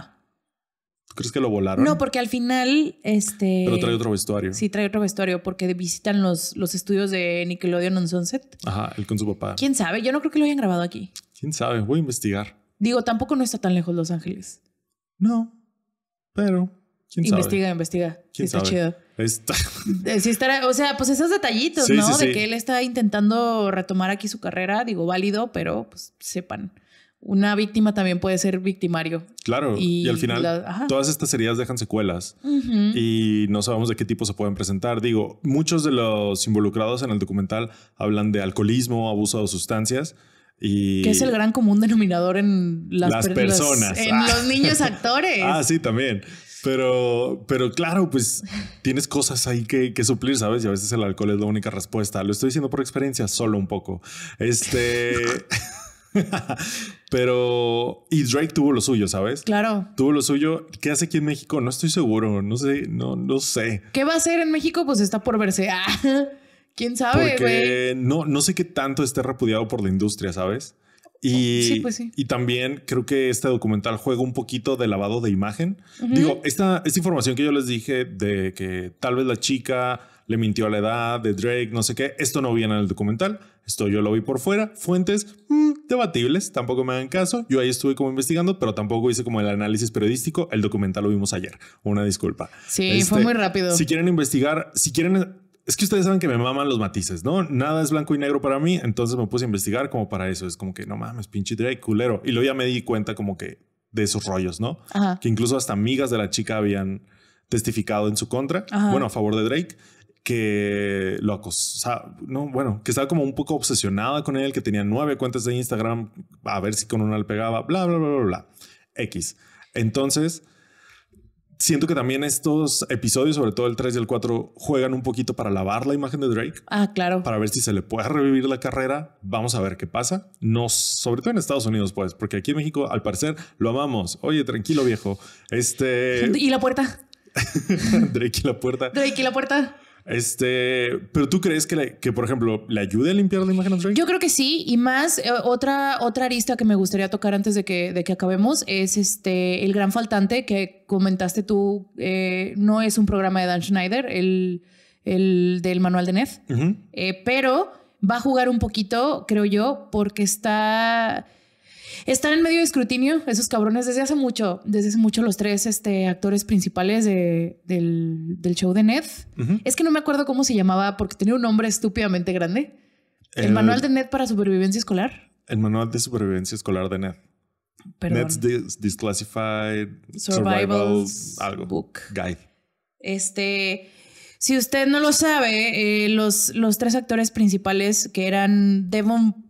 crees que lo volaron? No, porque al final, este. Pero trae otro vestuario. Sí, trae otro vestuario, porque visitan los, los estudios de Nickelodeon en Sunset. Ajá, él con su papá. ¿Quién sabe? Yo no creo que lo hayan grabado aquí. ¿Quién sabe? Voy a investigar. Digo, tampoco no está tan lejos Los Ángeles. No, pero investiga, investiga. sí, está chido. Está. Eh, sí, estará, o sea, pues esos detallitos, ¿no? de que él está intentando retomar aquí su carrera, digo, válido, pero pues sepan una víctima también puede ser victimario. Claro. Y, al final todas estas heridas dejan secuelas y no sabemos de qué tipo se pueden presentar. Digo, muchos de los involucrados en el documental hablan de alcoholismo, abuso de sustancias. Y que es el gran común denominador en las, personas. en los ah. niños actores. ah, sí, también. Pero, pero claro, pues tienes cosas ahí que, que, suplir, ¿sabes? Y a veces el alcohol es la única respuesta. Lo estoy diciendo por experiencia, solo un poco. Este. Pero, y Drake tuvo lo suyo, ¿sabes? Claro. Tuvo lo suyo. ¿Qué hace aquí en México? No estoy seguro, no sé, no, no sé. ¿Qué va a hacer en México? Pues está por verse. Ah, ¿Quién sabe, güey? no, no sé qué tanto esté repudiado por la industria, ¿sabes? Y, sí, pues sí. y también creo que este documental juega un poquito de lavado de imagen. Digo, esta información que yo les dije de que tal vez la chica le mintió a la edad de Drake, no sé qué, esto no viene en el documental. Esto yo lo vi por fuera, fuentes mm, debatibles, tampoco me hagan caso. Yo ahí estuve como investigando, pero tampoco hice como el análisis periodístico. El documental lo vimos ayer. Una disculpa. Sí, fue este, muy rápido. Si quieren investigar, si quieren es que ustedes saben que me maman los matices, ¿no? Nada es blanco y negro para mí, entonces me puse a investigar como para eso. Es como que, no mames, pinche Drake, culero. Y luego ya me di cuenta como que de esos rollos, ¿no? Que incluso hasta amigas de la chica habían testificado en su contra, bueno, a favor de Drake que lo acosaba, no, bueno, que estaba como un poco obsesionada con él, que tenía nueve cuentas de Instagram, a ver si con una le pegaba, bla, bla, bla, bla, bla. X. Entonces, siento que también estos episodios, sobre todo el 3 y el 4, juegan un poquito para lavar la imagen de Drake. Ah, claro. Para ver si se le puede revivir la carrera. Vamos a ver qué pasa. No, sobre todo en Estados Unidos, pues, porque aquí en México, al parecer, lo amamos. Oye, tranquilo, viejo. Este. ¿Y la puerta? Drake y la puerta. Drake y la puerta. Este, pero tú crees que, que, por ejemplo, le ayude a limpiar la imagen a Yo creo que sí, y más, eh, otra, otra arista que me gustaría tocar antes de que, de que acabemos es este, el gran faltante que comentaste tú, eh, no es un programa de Dan Schneider, el, el del manual de Neff. Eh, pero va a jugar un poquito, creo yo, porque está están en medio de escrutinio esos cabrones desde hace mucho, desde hace mucho los tres este, actores principales del, show de Ned. Es que no me acuerdo cómo se llamaba porque tenía un nombre estúpidamente grande. El, manual de Ned para supervivencia escolar. El manual de supervivencia escolar de Ned. Ned's Disclassified Survival, Book. Guide. Este, si usted no lo sabe, eh, los, los tres actores principales que eran Devon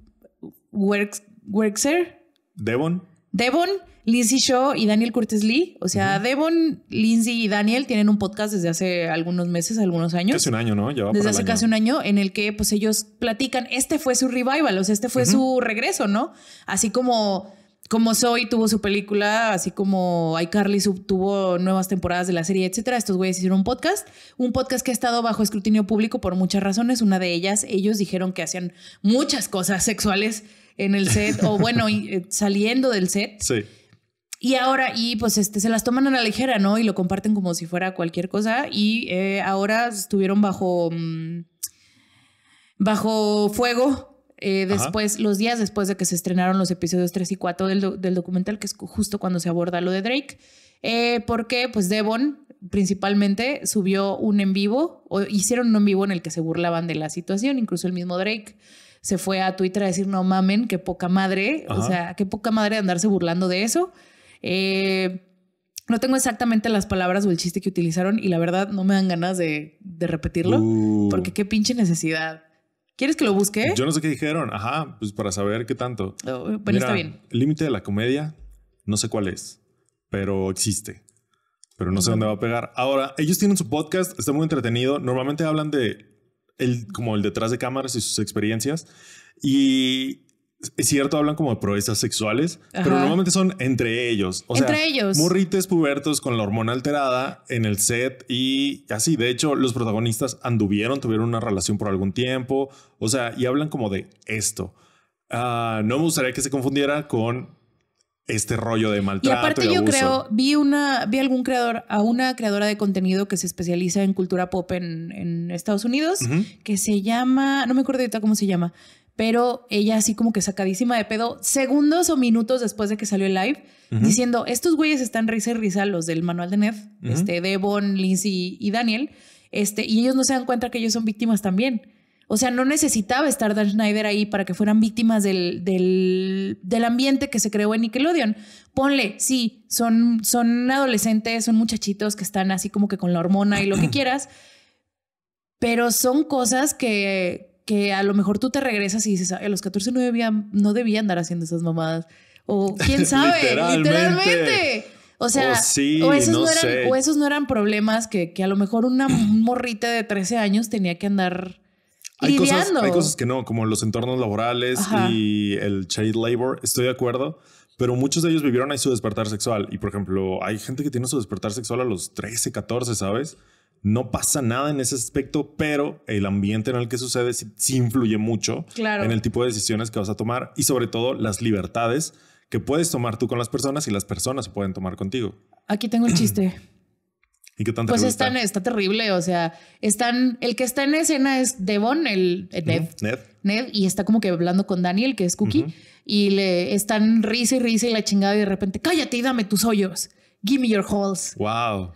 Werkser, Devon. Devon, Lindsay Shaw y Daniel Curtis Lee. O sea, Devon, Lindsay y Daniel tienen un podcast desde hace algunos meses, algunos años. Hace un año, ¿no? desde hace casi un año en el que pues ellos platican, este fue su revival, o sea, este fue su regreso, ¿no? Así como... Como Zoe tuvo su película, así como iCarly tuvo nuevas temporadas de la serie, etcétera. Estos güeyes hicieron un podcast, un podcast que ha estado bajo escrutinio público por muchas razones. Una de ellas, ellos dijeron que hacían muchas cosas sexuales en el set o bueno, eh, saliendo del set. Sí. Y ahora, y pues este, se las toman a la ligera, ¿no? Y lo comparten como si fuera cualquier cosa. Y eh, ahora estuvieron bajo, mm, bajo fuego eh, después, los días después de que se estrenaron los episodios 3 y 4 del, documental, que es justo cuando se aborda lo de Drake, porque pues Devon principalmente subió un en vivo, o hicieron un en vivo en el que se burlaban de la situación, incluso el mismo Drake se fue a Twitter a decir, no mamen, qué poca madre, o sea, qué poca madre de andarse burlando de eso. Eh, no tengo exactamente las palabras o el chiste que utilizaron y la verdad no me dan ganas de, repetirlo uh. porque qué pinche necesidad. ¿Quieres que lo busque? Yo no sé qué dijeron. Ajá, pues para saber qué tanto. Oh, está bien. El límite de la comedia, no sé cuál es, pero existe. Pero no sé dónde va a pegar. Ahora, ellos tienen su podcast, está muy entretenido. Normalmente hablan de el, como el detrás de cámaras y sus experiencias. Y es cierto, hablan como de proezas sexuales, pero normalmente son entre ellos. O entre ellos. Morrites pubertos con la hormona alterada en el set y así. De hecho, los protagonistas anduvieron, tuvieron una relación por algún tiempo. O sea, y hablan como de esto. Ah, no me gustaría que se confundiera con este rollo de maltrato. Y aparte yo creo, vi una, vi algún creador, a una creadora de contenido que se especializa en cultura pop en, Estados Unidos, que se llama, no me acuerdo ahorita cómo se llama, pero ella así como que sacadísima de pedo, segundos o minutos después de que salió el live, diciendo, estos güeyes están risa y risa, los del manual de Ned, este, Devon, Lindsay y Daniel, este, y ellos no se dan cuenta que ellos son víctimas también. O sea, no necesitaba estar Dan Schneider ahí para que fueran víctimas del, ambiente que se creó en Nickelodeon. Ponle, sí, son, son adolescentes, son muchachitos que están así como que con la hormona y lo que quieras, pero son cosas que, a lo mejor tú te regresas y dices, a los 14 no debían no debía andar haciendo esas mamadas. O quién sabe, literalmente. O sea, o, esos no eran, problemas que, que a lo mejor una morrita de 13 años tenía que andar hay cosas, hay cosas, que no, como los entornos laborales y el child labor, estoy de acuerdo, pero muchos de ellos vivieron ahí su despertar sexual. Y por ejemplo, hay gente que tiene su despertar sexual a los 13, 14, ¿sabes? No pasa nada en ese aspecto, pero el ambiente en el que sucede sí, influye mucho en el tipo de decisiones que vas a tomar y sobre todo las libertades que puedes tomar tú con las personas y las personas pueden tomar contigo. Aquí tengo un chiste. Pues está, está? terrible. O sea, están. El que está en escena es Devon, el, eh, Ned, Ned. y está como que hablando con Daniel, que es Cookie, y le están risa y risa y la chingada, y de repente, cállate y dame tus hoyos. Give me your holes. Wow.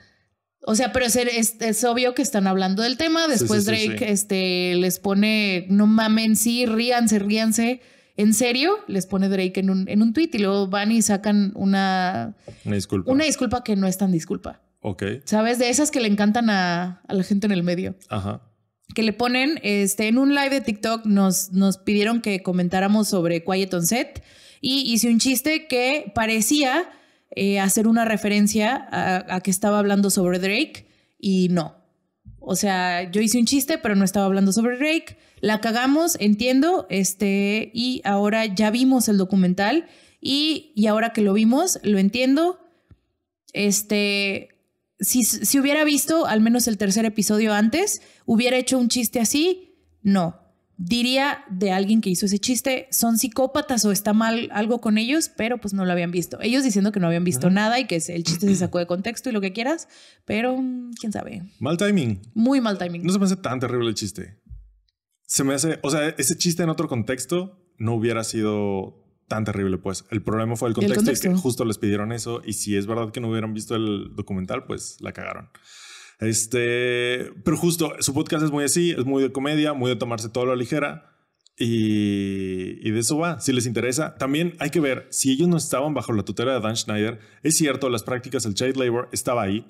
O sea, pero es, es, obvio que están hablando del tema. Después Drake Este, les pone, no mamen, sí, ríanse, ríanse. En serio, les pone Drake en un, en un tweet y luego van y sacan una, una disculpa. Una disculpa que no es tan disculpa. Ok. ¿Sabes? De esas que le encantan a, la gente en el medio. Ajá. Que le ponen, este, en un live de TikTok nos, nos pidieron que comentáramos sobre Quiet on Set y hice un chiste que parecía eh, hacer una referencia a, que estaba hablando sobre Drake y no. O sea, yo hice un chiste, pero no estaba hablando sobre Drake. La cagamos, entiendo, este, y ahora ya vimos el documental y, y ahora que lo vimos, lo entiendo. Este, si, hubiera visto al menos el tercer episodio antes, hubiera hecho un chiste así, no. Diría de alguien que hizo ese chiste, son psicópatas o está mal algo con ellos, pero pues no lo habían visto. Ellos diciendo que no habían visto nada y que el chiste se sacó de contexto y lo que quieras, pero mm, quién sabe. Mal timing. Muy mal timing. No se me hace tan terrible el chiste. Se me hace, o sea, ese chiste en otro contexto no hubiera sido tan terrible, pues. El problema fue el contexto, es que justo les pidieron eso. Y si es verdad que no hubieran visto el documental, pues la cagaron. Este, pero justo su podcast es muy así, es muy de comedia, muy de tomarse todo a la ligera. Y, de eso va, si les interesa. También hay que ver si ellos no estaban bajo la tutela de Dan Schneider. Es cierto, las prácticas del child labor estaba ahí,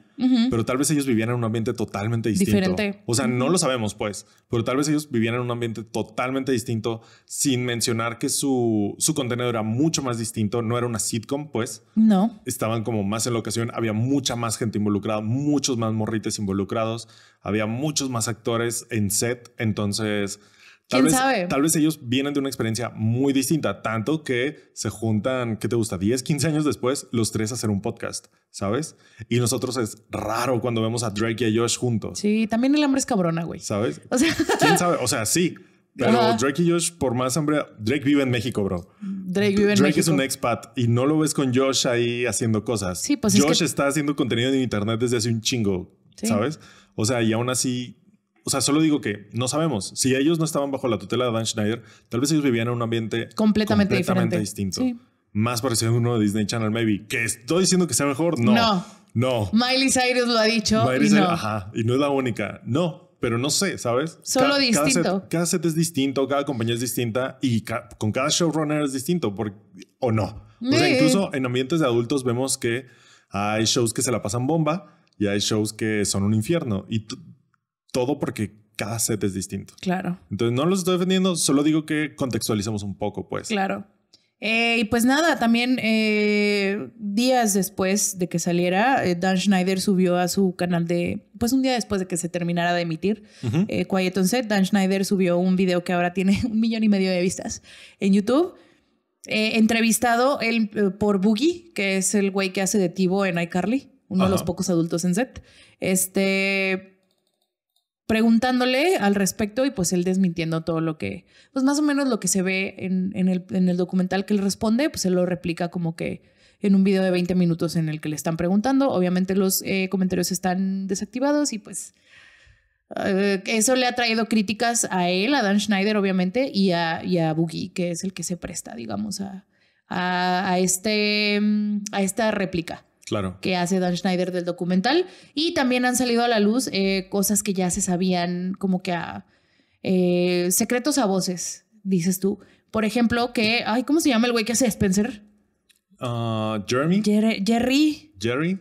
pero tal vez ellos vivían en un ambiente totalmente distinto. Diferente. O sea, no lo sabemos, pues, pero tal vez ellos vivían en un ambiente totalmente distinto, sin mencionar que su, su contenido era mucho más distinto. No era una sitcom, pues. No. Estaban como más en la ocasión. Había mucha más gente involucrada, muchos más morrites involucrados. Había muchos más actores en set. Entonces Tal vez, sabe? tal vez ellos vienen de una experiencia muy distinta, tanto que se juntan, ¿qué te gusta? 10, 15 años después, los tres a hacer un podcast, ¿sabes? Y nosotros es raro cuando vemos a Drake y a Josh juntos. Sí, también el hambre es cabrona, güey. ¿Sabes? O sea, ¿quién sabe? O sea, sí. Pero Drake y Josh, por más hambre, Drake vive en México, bro. Drake vive en México. Drake es un expat y no lo ves con Josh ahí haciendo cosas. Sí, pues Josh es que... está haciendo contenido en internet desde hace un chingo, ¿sabes? O sea, y aún así o sea, solo digo que no sabemos. Si ellos no estaban bajo la tutela de Dan Schneider, tal vez ellos vivían en un ambiente completamente, distinto. Más parecido a uno de Disney Channel, maybe. Que estoy diciendo que sea mejor, no. No. Miley Cyrus lo ha dicho. y no. ajá. Y no es la única. No, pero no sé, ¿sabes? Solo distinto. Cada set, es distinto, cada compañía es distinta y con cada showrunner es distinto, o no. O sea, incluso en ambientes de adultos vemos que hay shows que se la pasan bomba y hay shows que son un infierno. Y todo porque cada set es distinto. Claro. Entonces no los estoy defendiendo, solo digo que contextualizamos un poco, pues. Claro. Eh, y pues nada, también eh, días después de que saliera, eh, Dan Schneider subió a su canal de, pues un día después de que se terminara de emitir Quiet on Set, Dan Schneider subió un video que ahora tiene un millón y medio de vistas en YouTube. entrevistado él, por Boogie, que es el güey que hace de Tivo en iCarly, uno de los pocos adultos en set. Este preguntándole al respecto y pues él desmintiendo todo lo que, pues más o menos lo que se ve en, el, en el documental que él responde, pues se lo replica como que en un video de 20 minutos en el que le están preguntando. Obviamente los eh, comentarios están desactivados y pues eh, eso le ha traído críticas a él, a Dan Schneider obviamente, y a, y Boogie, que es el que se presta, digamos, a, este, a esta réplica. Claro. que hace Dan Schneider del documental. Y también han salido a la luz eh, cosas que ya se sabían, como que a eh, secretos a voces, dices tú. Por ejemplo, que, ay, ¿cómo se llama el güey que hace Spencer? Ah, Jeremy. Jerry. Jerry.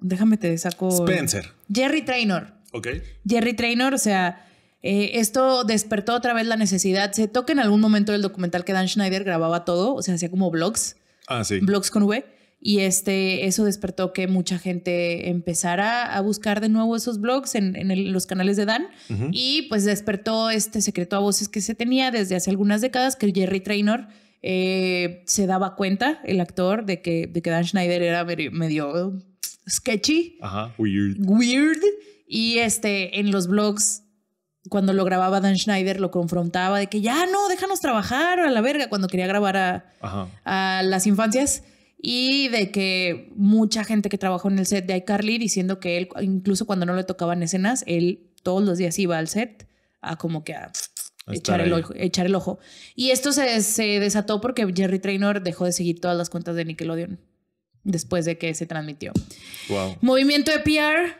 Déjame te saco. Spencer. Jerry Trainor. Ok. Jerry Trainor, o sea, eh, esto despertó otra vez la necesidad. Se toca en algún momento del documental que Dan Schneider grababa todo, o sea, hacía como blogs. Ah, sí. Blogs con V y este, eso despertó que mucha gente empezara a buscar de nuevo esos blogs en, los canales de Dan y pues despertó este secreto a voces que se tenía desde hace algunas décadas que Jerry Trainor eh, se daba cuenta, el actor, de que, de que Dan Schneider era medio sketchy, weird. y este, en los blogs cuando lo grababa Dan Schneider lo confrontaba de que ya no, déjanos trabajar a la verga cuando quería grabar a, a las infancias y de que mucha gente que trabajó en el set de iCarly diciendo que él, incluso cuando no le tocaban escenas, él todos los días iba al set a como que a, echar, el ojo, echar el, ojo, Y esto se, desató porque Jerry Trainor dejó de seguir todas las cuentas de Nickelodeon después de que se transmitió. Movimiento de PR.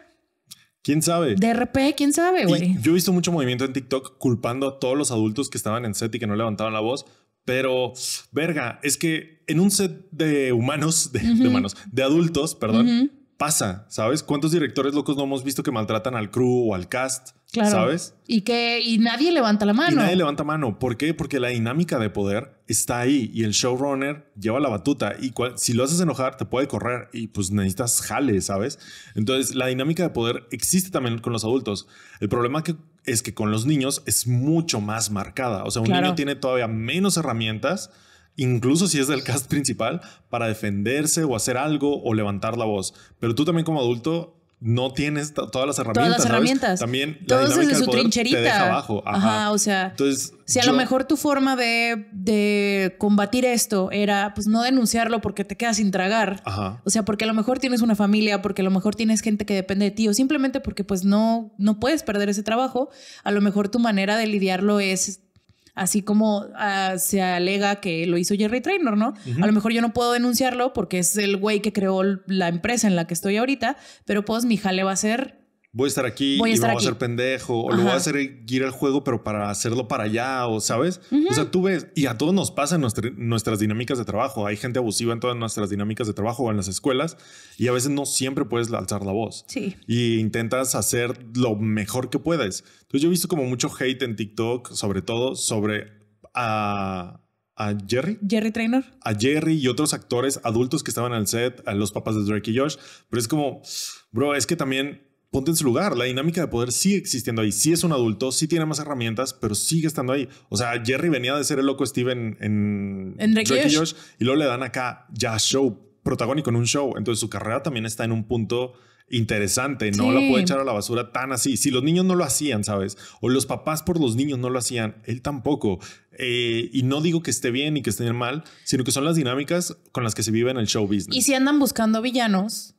¿Quién sabe? ¿De RP? ¿quién sabe, güey? Yo he visto mucho movimiento en TikTok culpando a todos los adultos que estaban en set y que no levantaban la voz pero, verga, es que en un set de humanos, de, adultos, perdón, pasa, ¿sabes? ¿Cuántos directores locos no hemos visto que maltratan al crew o al cast? Claro. ¿Sabes? Y que nadie levanta la mano. Y nadie levanta mano. ¿Por qué? Porque la dinámica de poder está ahí y el showrunner lleva la batuta y si lo haces enojar te puede correr y pues necesitas jale, ¿sabes? Entonces la dinámica de poder existe también con los adultos. El problema que es que con los niños es mucho más marcada. O sea, un niño tiene todavía menos herramientas, incluso si es del cast principal, para defenderse o hacer algo o levantar la voz. Pero tú también como adulto no tienes todas las herramientas. Todas las herramientas. También la Todos en su trincherita. Te deja abajo. Ajá. o sea. Entonces, si a lo mejor tu forma de, combatir esto era pues no denunciarlo porque te quedas sin tragar. Ajá. O sea, porque a lo mejor tienes una familia, porque a lo mejor tienes gente que depende de ti, o simplemente porque pues no, no puedes perder ese trabajo. A lo mejor tu manera de lidiarlo es así como ah, se alega que lo hizo Jerry Trainer, ¿no? A lo mejor yo no puedo denunciarlo porque es el güey que creó la empresa en la que estoy ahorita, pero pues mi le va a ser voy a estar aquí y me voy a hacer pendejo, o lo voy a hacer ir al juego, pero para hacerlo para allá, o sabes? O sea, tú ves, y a todos nos pasa en nuestras dinámicas de trabajo. Hay gente abusiva en todas nuestras dinámicas de trabajo o en las escuelas, y a veces no siempre puedes alzar la voz. Sí. Y intentas hacer lo mejor que puedes. Entonces, yo he visto como mucho hate en TikTok, sobre todo sobre. a a Jerry. Jerry Trainor. A Jerry y otros actores adultos que estaban al set, a los papás de Drake y Josh. Pero es como, bro, es que también ponte en su lugar, la dinámica de poder sigue existiendo ahí, Si es un adulto, sí tiene más herramientas, pero sigue estando ahí. O sea, Jerry venía de ser el loco Steven en, en, y, Josh. y luego le dan acá ya show, protagónico en un show, entonces su carrera también está en un punto interesante, no la puede echar a la basura tan así. Si los niños no lo hacían, ¿sabes? O los papás por los niños no lo hacían, él tampoco. Eh, y no digo que esté bien y que esté mal, sino que son las dinámicas con las que se vive en el show business. Y si andan buscando villanos,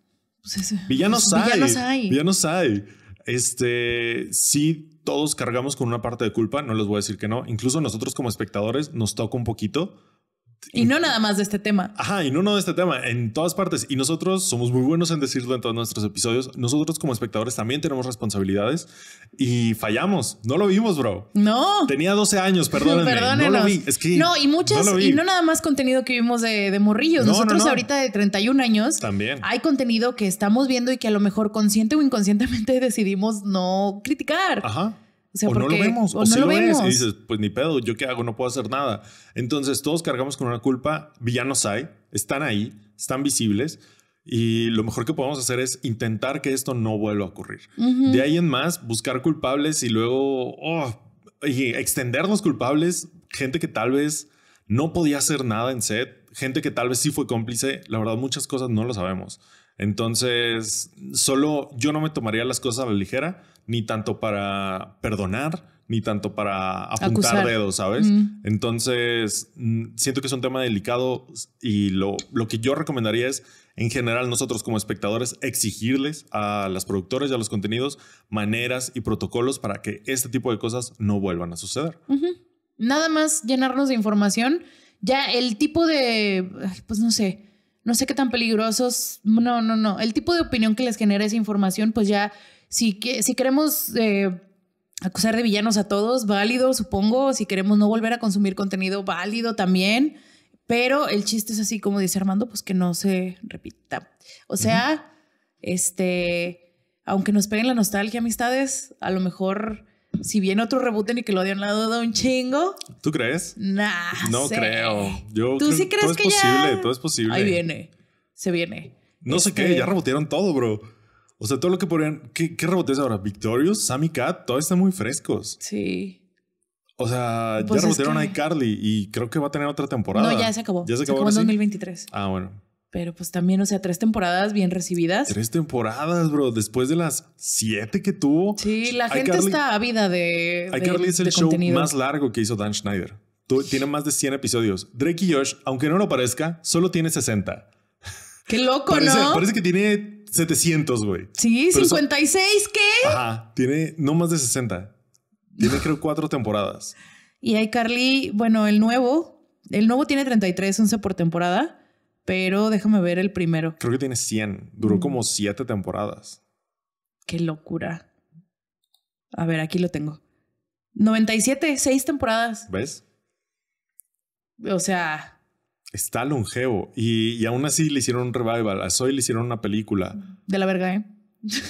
pues villanos, hay, villanos hay. Este, Si... todos cargamos con una parte de culpa, no les voy a decir que no. Incluso nosotros como espectadores nos toca un poquito y no nada más de este tema. Ajá, y no, no de este tema, en todas partes. Y nosotros somos muy buenos en decirlo en todos nuestros episodios. Nosotros como espectadores también tenemos responsabilidades y fallamos. No lo vimos, bro. No. Tenía 12 años, perdónenme. No lo vi. Es que no, y muchas, y no nada más contenido que vimos de, de morrillos. nosotros ahorita de 31 años. También. Hay contenido que estamos viendo y que a lo mejor consciente o inconscientemente decidimos no criticar. Ajá o no lo vemos, o, no lo, vemos. y dices, pues ni pedo, ¿yo qué hago? No puedo hacer nada. Entonces, todos cargamos con una culpa, villanos hay, están ahí, están visibles, y lo mejor que podemos hacer es intentar que esto no vuelva a ocurrir. De ahí en más, buscar culpables y luego oh, y extendernos culpables, gente que tal vez no podía hacer nada en set, gente que tal vez sí fue cómplice, la verdad muchas cosas no lo sabemos. Entonces, solo yo no me tomaría las cosas a la ligera, ni tanto para perdonar, ni tanto para apuntar dedos, ¿sabes? Entonces, mm, siento que es un tema delicado y lo, lo que yo recomendaría es, en general, nosotros como espectadores, exigirles a las productoras y a los contenidos maneras y protocolos para que este tipo de cosas no vuelvan a suceder. Nada más llenarnos de información. Ya el tipo de, pues no sé, no sé qué tan peligrosos, no, no, no, el tipo de opinión que les genera esa información, pues ya si, que, si queremos eh, acusar de villanos a todos, válido, supongo. Si queremos no volver a consumir contenido, válido también. Pero el chiste es así, como dice Armando, pues que no se repita. O sea, este, aunque nos peguen la nostalgia, amistades, a lo mejor si viene otro lo de Nickelodeon, lado duda un chingo. ¿Tú crees? Nah, no creo. Yo ¿Tú sí crees todo es posible, todo es posible. Ahí viene, se viene. No sé qué, ya este rebotearon todo, bro. O sea, todo lo que podrían. ¿Qué, rebote es ahora? Victorious, Sammy Cat, todos están muy frescos. Sí. O sea, ya pues rebotearon a iCarly y creo que va a tener otra temporada. No, ya se acabó. Ya se acabó. en 2023. Ah, bueno. Pero pues también, o sea, tres temporadas bien recibidas. Tres temporadas, bro. Después de las siete que tuvo. Sí, la gente está ávida de. iCarly es el show más largo que hizo Dan Schneider. Tiene más de 100 episodios. Drake y Josh, aunque no lo parezca, solo tiene 60. Qué loco, ¿no? Parece que tiene 700, güey. Sí, 56, ¿qué? Ajá, tiene no más de 60. Tiene creo cuatro temporadas. Y hay Carly, bueno, el nuevo. El nuevo tiene 33, 11 por temporada. Pero déjame ver el primero. Creo que tiene 100. Duró mm. como 7 temporadas. Qué locura. A ver, aquí lo tengo. 97, 6 temporadas. ¿Ves? O sea, Está longevo y, aún así le hicieron un revival. A Zoe le hicieron una película. De la verga, ¿eh?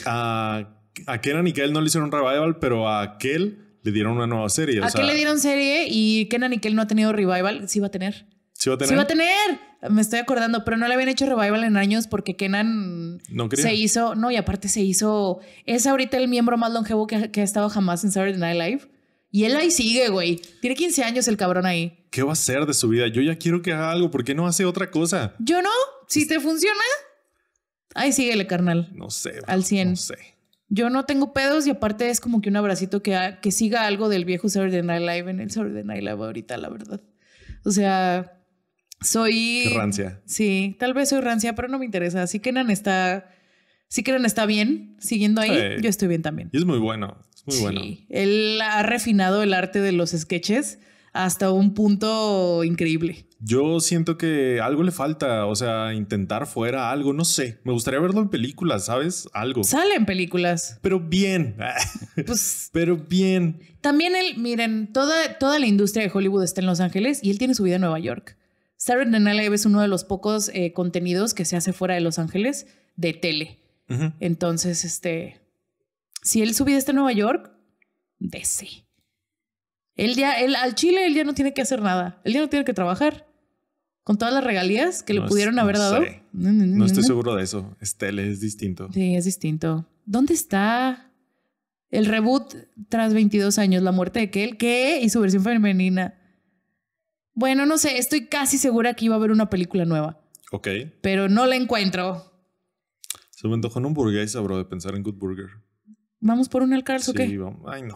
A, Kenan y Kel no le hicieron un revival, pero a Kel le dieron una nueva serie. A le dieron serie y Kenan y Kel no ha tenido revival. Sí va a tener. Sí va a tener. Sí va a tener. Me estoy acordando, pero no le habían hecho revival en años porque Kenan no se hizo. No, y aparte se hizo. Es ahorita el miembro más longevo que ha estado jamás en Saturday Night Live. Y él ahí sigue, güey. Tiene 15 años el cabrón ahí. ¿Qué va a hacer de su vida? Yo ya quiero que haga algo. ¿Por qué no hace otra cosa? Yo no. Si te funciona, ahí síguele, carnal. No sé. Al 100. No sé. Yo no tengo pedos y aparte es como que un abracito que, que siga algo del viejo Saturday Night Live en el Saturday Night Live ahorita, la verdad. O sea, soy... rancia. Sí, tal vez soy rancia, pero no me interesa. Así que Nan está... sí que nan está bien, siguiendo ahí, yo estoy bien también. Y es muy bueno. Muy sí. bueno. Él ha refinado el arte de los sketches hasta un punto increíble. Yo siento que algo le falta, o sea, intentar fuera algo, no sé. Me gustaría verlo en películas, ¿sabes? Algo. Sale en películas. Pero bien. Pues, pero bien. También él, miren, toda, toda la industria de Hollywood está en Los Ángeles y él tiene su vida en Nueva York. Saturday Night es uno de los pocos eh, contenidos que se hace fuera de Los Ángeles de tele. Entonces, este, si él este a Nueva York, dese. Él ya, él, al Chile, él ya no tiene que hacer nada. Él ya no tiene que trabajar. Con todas las regalías que le pudieron haber dado. No, estoy seguro de eso. Estelle es distinto. Sí, es distinto. ¿Dónde está el reboot tras 22 años? La muerte de Kel, ¿qué? Y su versión femenina. Bueno, no sé. Estoy casi segura que iba a haber una película nueva. Ok. Pero no la encuentro. Se me antojó un hamburguesa, bro, de pensar en Good Burger. Vamos por un alcalzo, sí, ¿qué? Vamos. Ay, no.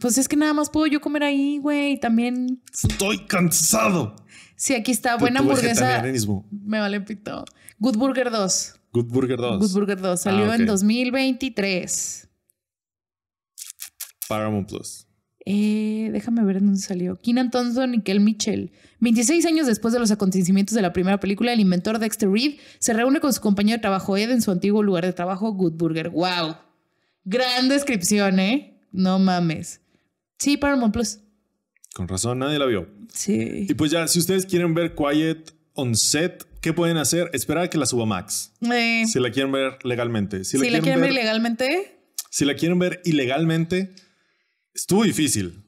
Pues es que nada más puedo yo comer ahí, güey. También. Estoy cansado. Sí, aquí está. Buena hamburguesa. Me vale pito. Good Burger 2. Good Burger 2. Good Burger 2. Salió ah, en 2023. Paramount Plus. Eh, déjame ver dónde salió. Keenan Thompson y Kel Mitchell. 26 años después de los acontecimientos de la primera película, el inventor Dexter Reed se reúne con su compañero de trabajo Ed en su antiguo lugar de trabajo, Good Burger. ¡Wow! Gran descripción, ¿eh? No mames. Sí, Paramount Plus. Con razón, nadie la vio. Sí. Y pues ya, si ustedes quieren ver Quiet on Set, ¿qué pueden hacer? Esperar a que la suba Max. Eh. Si la quieren ver legalmente. Si la, quieren, ver, ilegalmente. legalmente. Si la quieren ver ilegalmente, estuvo difícil.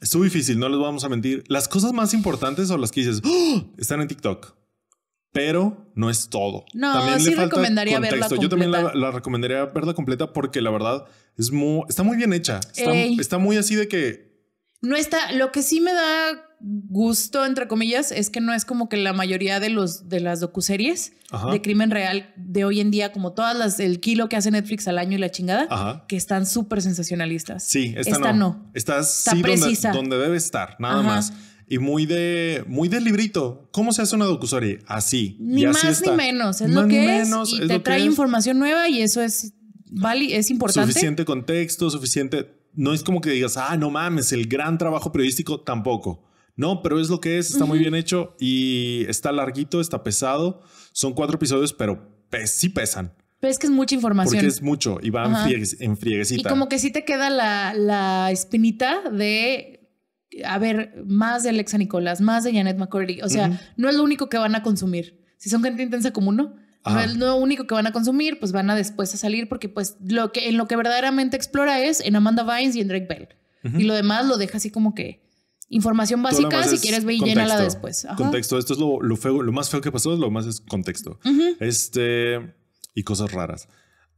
Estuvo difícil, no les vamos a mentir. Las cosas más importantes son las que dices, ¡Oh!, están en TikTok. Pero no es todo. No, también sí recomendaría verla completa. Yo también la, recomendaría verla completa porque la verdad es muy, está muy bien hecha. Está, muy así de que. No está. Lo que sí me da gusto, entre comillas, es que no es como que la mayoría de los de las docuseries de crimen real de hoy en día, como todas las, el kilo que hace Netflix al año y la chingada, que están súper sensacionalistas. Sí, esta, no. está precisa. Donde, debe estar, nada más y muy de muy de librito. ¿Cómo se hace una docuserie? Así. Ni más ni menos, es lo que es. Y te trae información nueva y eso es, vale, es importante. Suficiente contexto, suficiente. No es como que digas, ah, no mames, el gran trabajo periodístico tampoco. No, pero es lo que es, está muy bien hecho y está larguito, está pesado. Son cuatro episodios, pero sí pesan. Pero es que es mucha información. Porque es mucho y va en, frieguecita. Y como que sí te queda la espinita de a ver más de Alexa Nicolás, más de Janet McCurdy. O sea, no es lo único que van a consumir. Si son gente intensa como uno, no es lo único que van a consumir, pues van a después a salir porque pues lo que en lo que verdaderamente explora es en Amanda Vines y en Drake Bell. Y lo demás lo deja así como que información básica, si quieres ve y llénala después. Contexto, esto es lo, lo, feo, lo más feo que pasó, lo más es contexto. Este y cosas raras.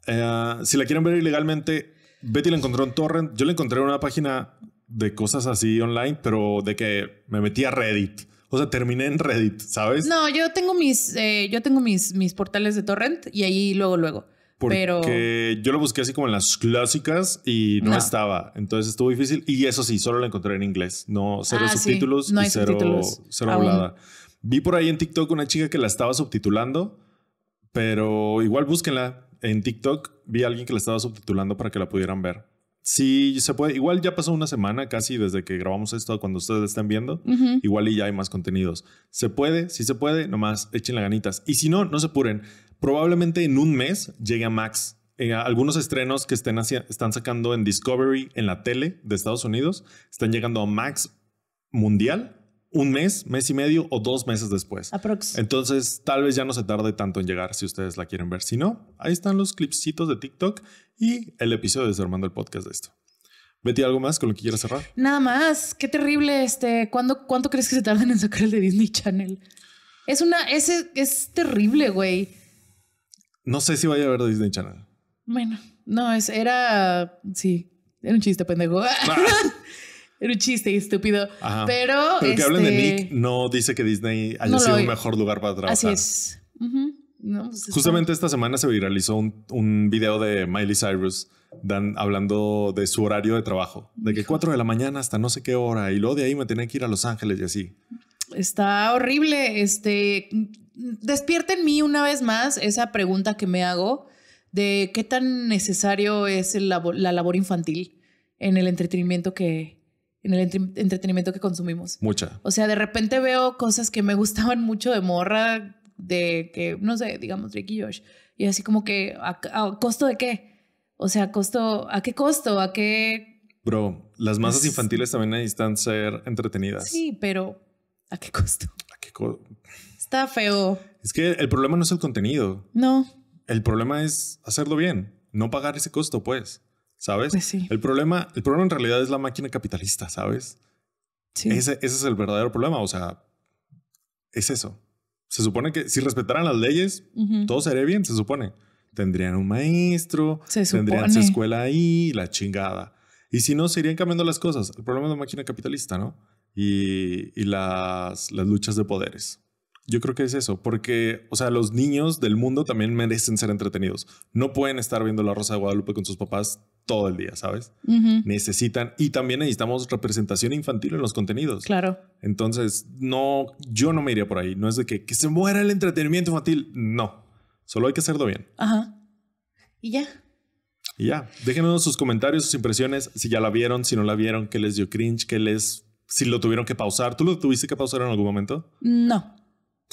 Eh, si la quieren ver ilegalmente, Betty la encontró en Torrent. Yo la encontré en una página de cosas así online, pero de que me metí a Reddit. O sea, terminé en Reddit, ¿sabes? No, yo tengo mis, eh, yo tengo mis, mis portales de torrent y ahí luego, luego. Porque pero... yo lo busqué así como en las clásicas y no, estaba. Entonces estuvo difícil. Y eso sí, solo lo encontré en inglés. No, cero ah, subtítulos y cero hablada. Vi por ahí en TikTok una chica que la estaba subtitulando, pero igual búsquenla. En TikTok vi a alguien que la estaba subtitulando para que la pudieran ver si se puede. Igual ya pasó una semana casi desde que grabamos esto, cuando ustedes lo están viendo. Igual y ya hay más contenidos. Se puede, si se puede, nomás echen las ganitas. Y si no, no se apuren. Probablemente en un mes llegue a Max. Eh, algunos estrenos que estén están sacando en Discovery, en la tele de Estados Unidos, están llegando a Max Mundial un mes, mes y medio o dos meses después. Entonces, tal vez ya no se tarde tanto en llegar si ustedes la quieren ver. Si no, ahí están los clipsitos de TikTok y el episodio Desarmando el Podcast de esto. Betty, ¿algo más con lo que quieras cerrar? Nada más. Qué terrible. Este, ¿cuándo, ¿Cuánto crees que se tarden en sacar el de Disney Channel? Es una. ese es terrible, güey. No sé si vaya a ver Disney Channel. Bueno, no, es, era. Sí, era un chiste pendejo. Ah. Era un chiste estúpido. Pero. Pero que hablen de este Nick no dice que Disney haya sido un mejor lugar para trabajar. Así es. Pues Justamente esta semana se viralizó un, un video de Miley Cyrus hablando de su horario de trabajo. De que 4 de la mañana hasta no sé qué hora. Y luego de ahí me tenía que ir a Los Ángeles y así. Está horrible. Este. Despierta en mí una vez más esa pregunta que me hago de qué tan necesario es la labor infantil en el entretenimiento que, en el entretenimiento que consumimos. Mucha. O sea, de repente veo cosas que me gustaban mucho de morra, de que, no sé, digamos, Ricky y Josh. Y así como que, ¿a, costo de qué? O sea, ¿a costo, ¿a qué costo? ¿A qué? Bro, las masas infantiles también necesitan ser entretenidas. Sí, pero ¿a qué costo? ¿A qué costo? Está feo. Es que el problema no es el contenido. No. El problema es hacerlo bien, no pagar ese costo, pues. ¿sabes? Pues el problema, el problema en realidad es la máquina capitalista, ¿sabes? Ese, es el verdadero problema, o sea, es eso. Se supone que si respetaran las leyes, todo sería bien, se supone. Tendrían un maestro, tendrían su escuela ahí, la chingada. Y si no, se irían cambiando las cosas. El problema es la máquina capitalista, ¿no? Y, las luchas de poderes. Yo creo que es eso, porque, o sea, los niños del mundo también merecen ser entretenidos. No pueden estar viendo La Rosa de Guadalupe con sus papás todo el día, ¿sabes? Necesitan, y también necesitamos representación infantil en los contenidos. Claro. Entonces, no, yo no me iría por ahí. No es de que, que se muera el entretenimiento infantil. No, solo hay que hacerlo bien. Ajá. Y ya. Y ya, déjenos sus comentarios, sus impresiones, si ya la vieron, si no la vieron, qué les dio cringe, qué les... Si lo tuvieron que pausar, ¿tú lo tuviste que pausar en algún momento? No,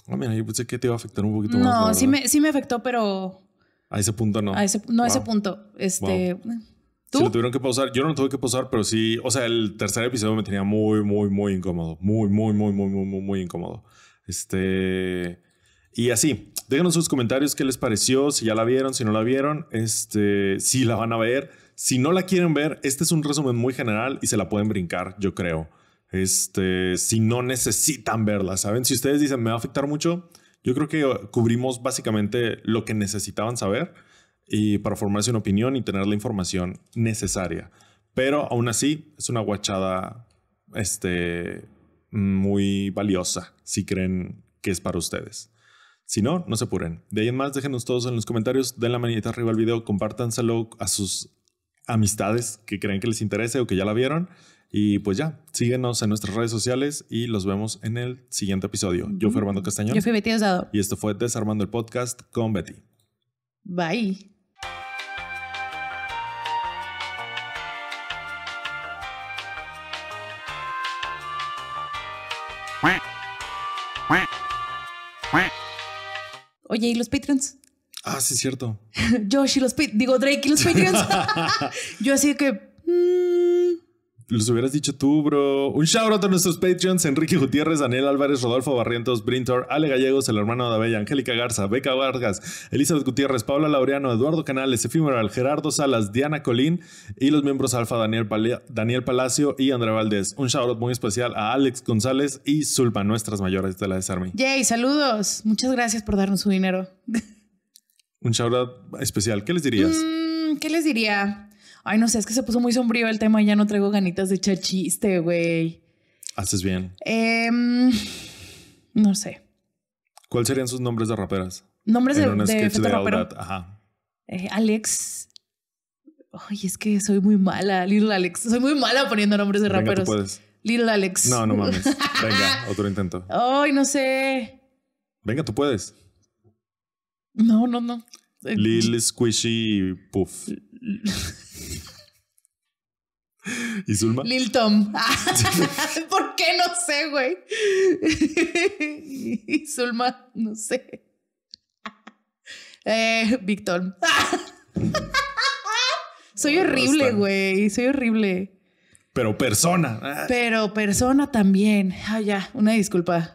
Ah, mira, yo pensé que te iba a afectar un poquito no, sí me, afectó, pero. A ese punto no. A no a ese punto. Este. Eh, lo tuvieron que pausar. Yo no lo tuve que pausar, pero sí. O sea, el tercer episodio me tenía muy, muy, muy incómodo. Muy, muy, muy, muy, muy, muy, muy incómodo. Este. Y así, déjenos sus comentarios qué les pareció, si ya la vieron, si no la vieron, este, si la van a ver. Si no la quieren ver, este es un resumen muy general y se la pueden brincar, yo creo este, si no necesitan verla, ¿saben? Si ustedes dicen, me va a afectar mucho, yo creo que uh, cubrimos básicamente lo que necesitaban saber y para formarse una opinión y tener la información necesaria. Pero aún así, es una guachada este, muy valiosa si creen que es para ustedes. Si no, no se apuren. De ahí en más, déjenos todos en los comentarios, den la manita arriba al video, compártanselo a sus amistades que creen que les interese o que ya la vieron. Y pues ya, síguenos en nuestras redes sociales y los vemos en el siguiente episodio. Yo fui Armando Castañón. Yo fui Betty Osado. Y esto fue Desarmando el Podcast con Betty. Bye. Oye, ¿y los Patreons? Ah, sí, cierto. Josh y los Patreons. Digo, Drake y los Patreons. Yo así que... Mm, los hubieras dicho tú, bro. Un shoutout a nuestros Patreons: Enrique Gutiérrez, Daniel Álvarez, Rodolfo Barrientos, Brintor, Ale Gallegos, el hermano de Abella, Angélica Garza, Beca Vargas, Elizabeth Gutiérrez, Paula Laureano, Eduardo Canales, Efímeral, Gerardo Salas, Diana Colín y los miembros Alfa Daniel, Daniel Palacio y André Valdés. Un shoutout muy especial a Alex González y Zulpa, nuestras mayores de la Desarme. Yay, saludos. Muchas gracias por darnos su dinero. Un shoutout especial. ¿Qué les dirías? Mm, ¿Qué les diría? Ay, no sé, es que se puso muy sombrío el tema y ya no traigo ganitas de echar chiste, güey. Haces bien. Em, no sé. ¿Cuáles serían sus nombres de raperas? Nombres de, un Ajá. Eh, Alex. Ay, es que soy muy mala, Little Alex. Soy muy mala poniendo nombres de raperos. Venga, tú puedes. Little Alex. No, no mames. Venga, otro intento. Ay, no sé. Venga, tú puedes. No, no, no. Lil Squishy Puff. ¿Y Zulma? Lil Tom. ¿Por qué? No sé, güey. y no sé. Eh, Victor. Soy horrible, güey. Soy horrible. Pero persona. Ah. Pero persona también. Ah, ya, una disculpa.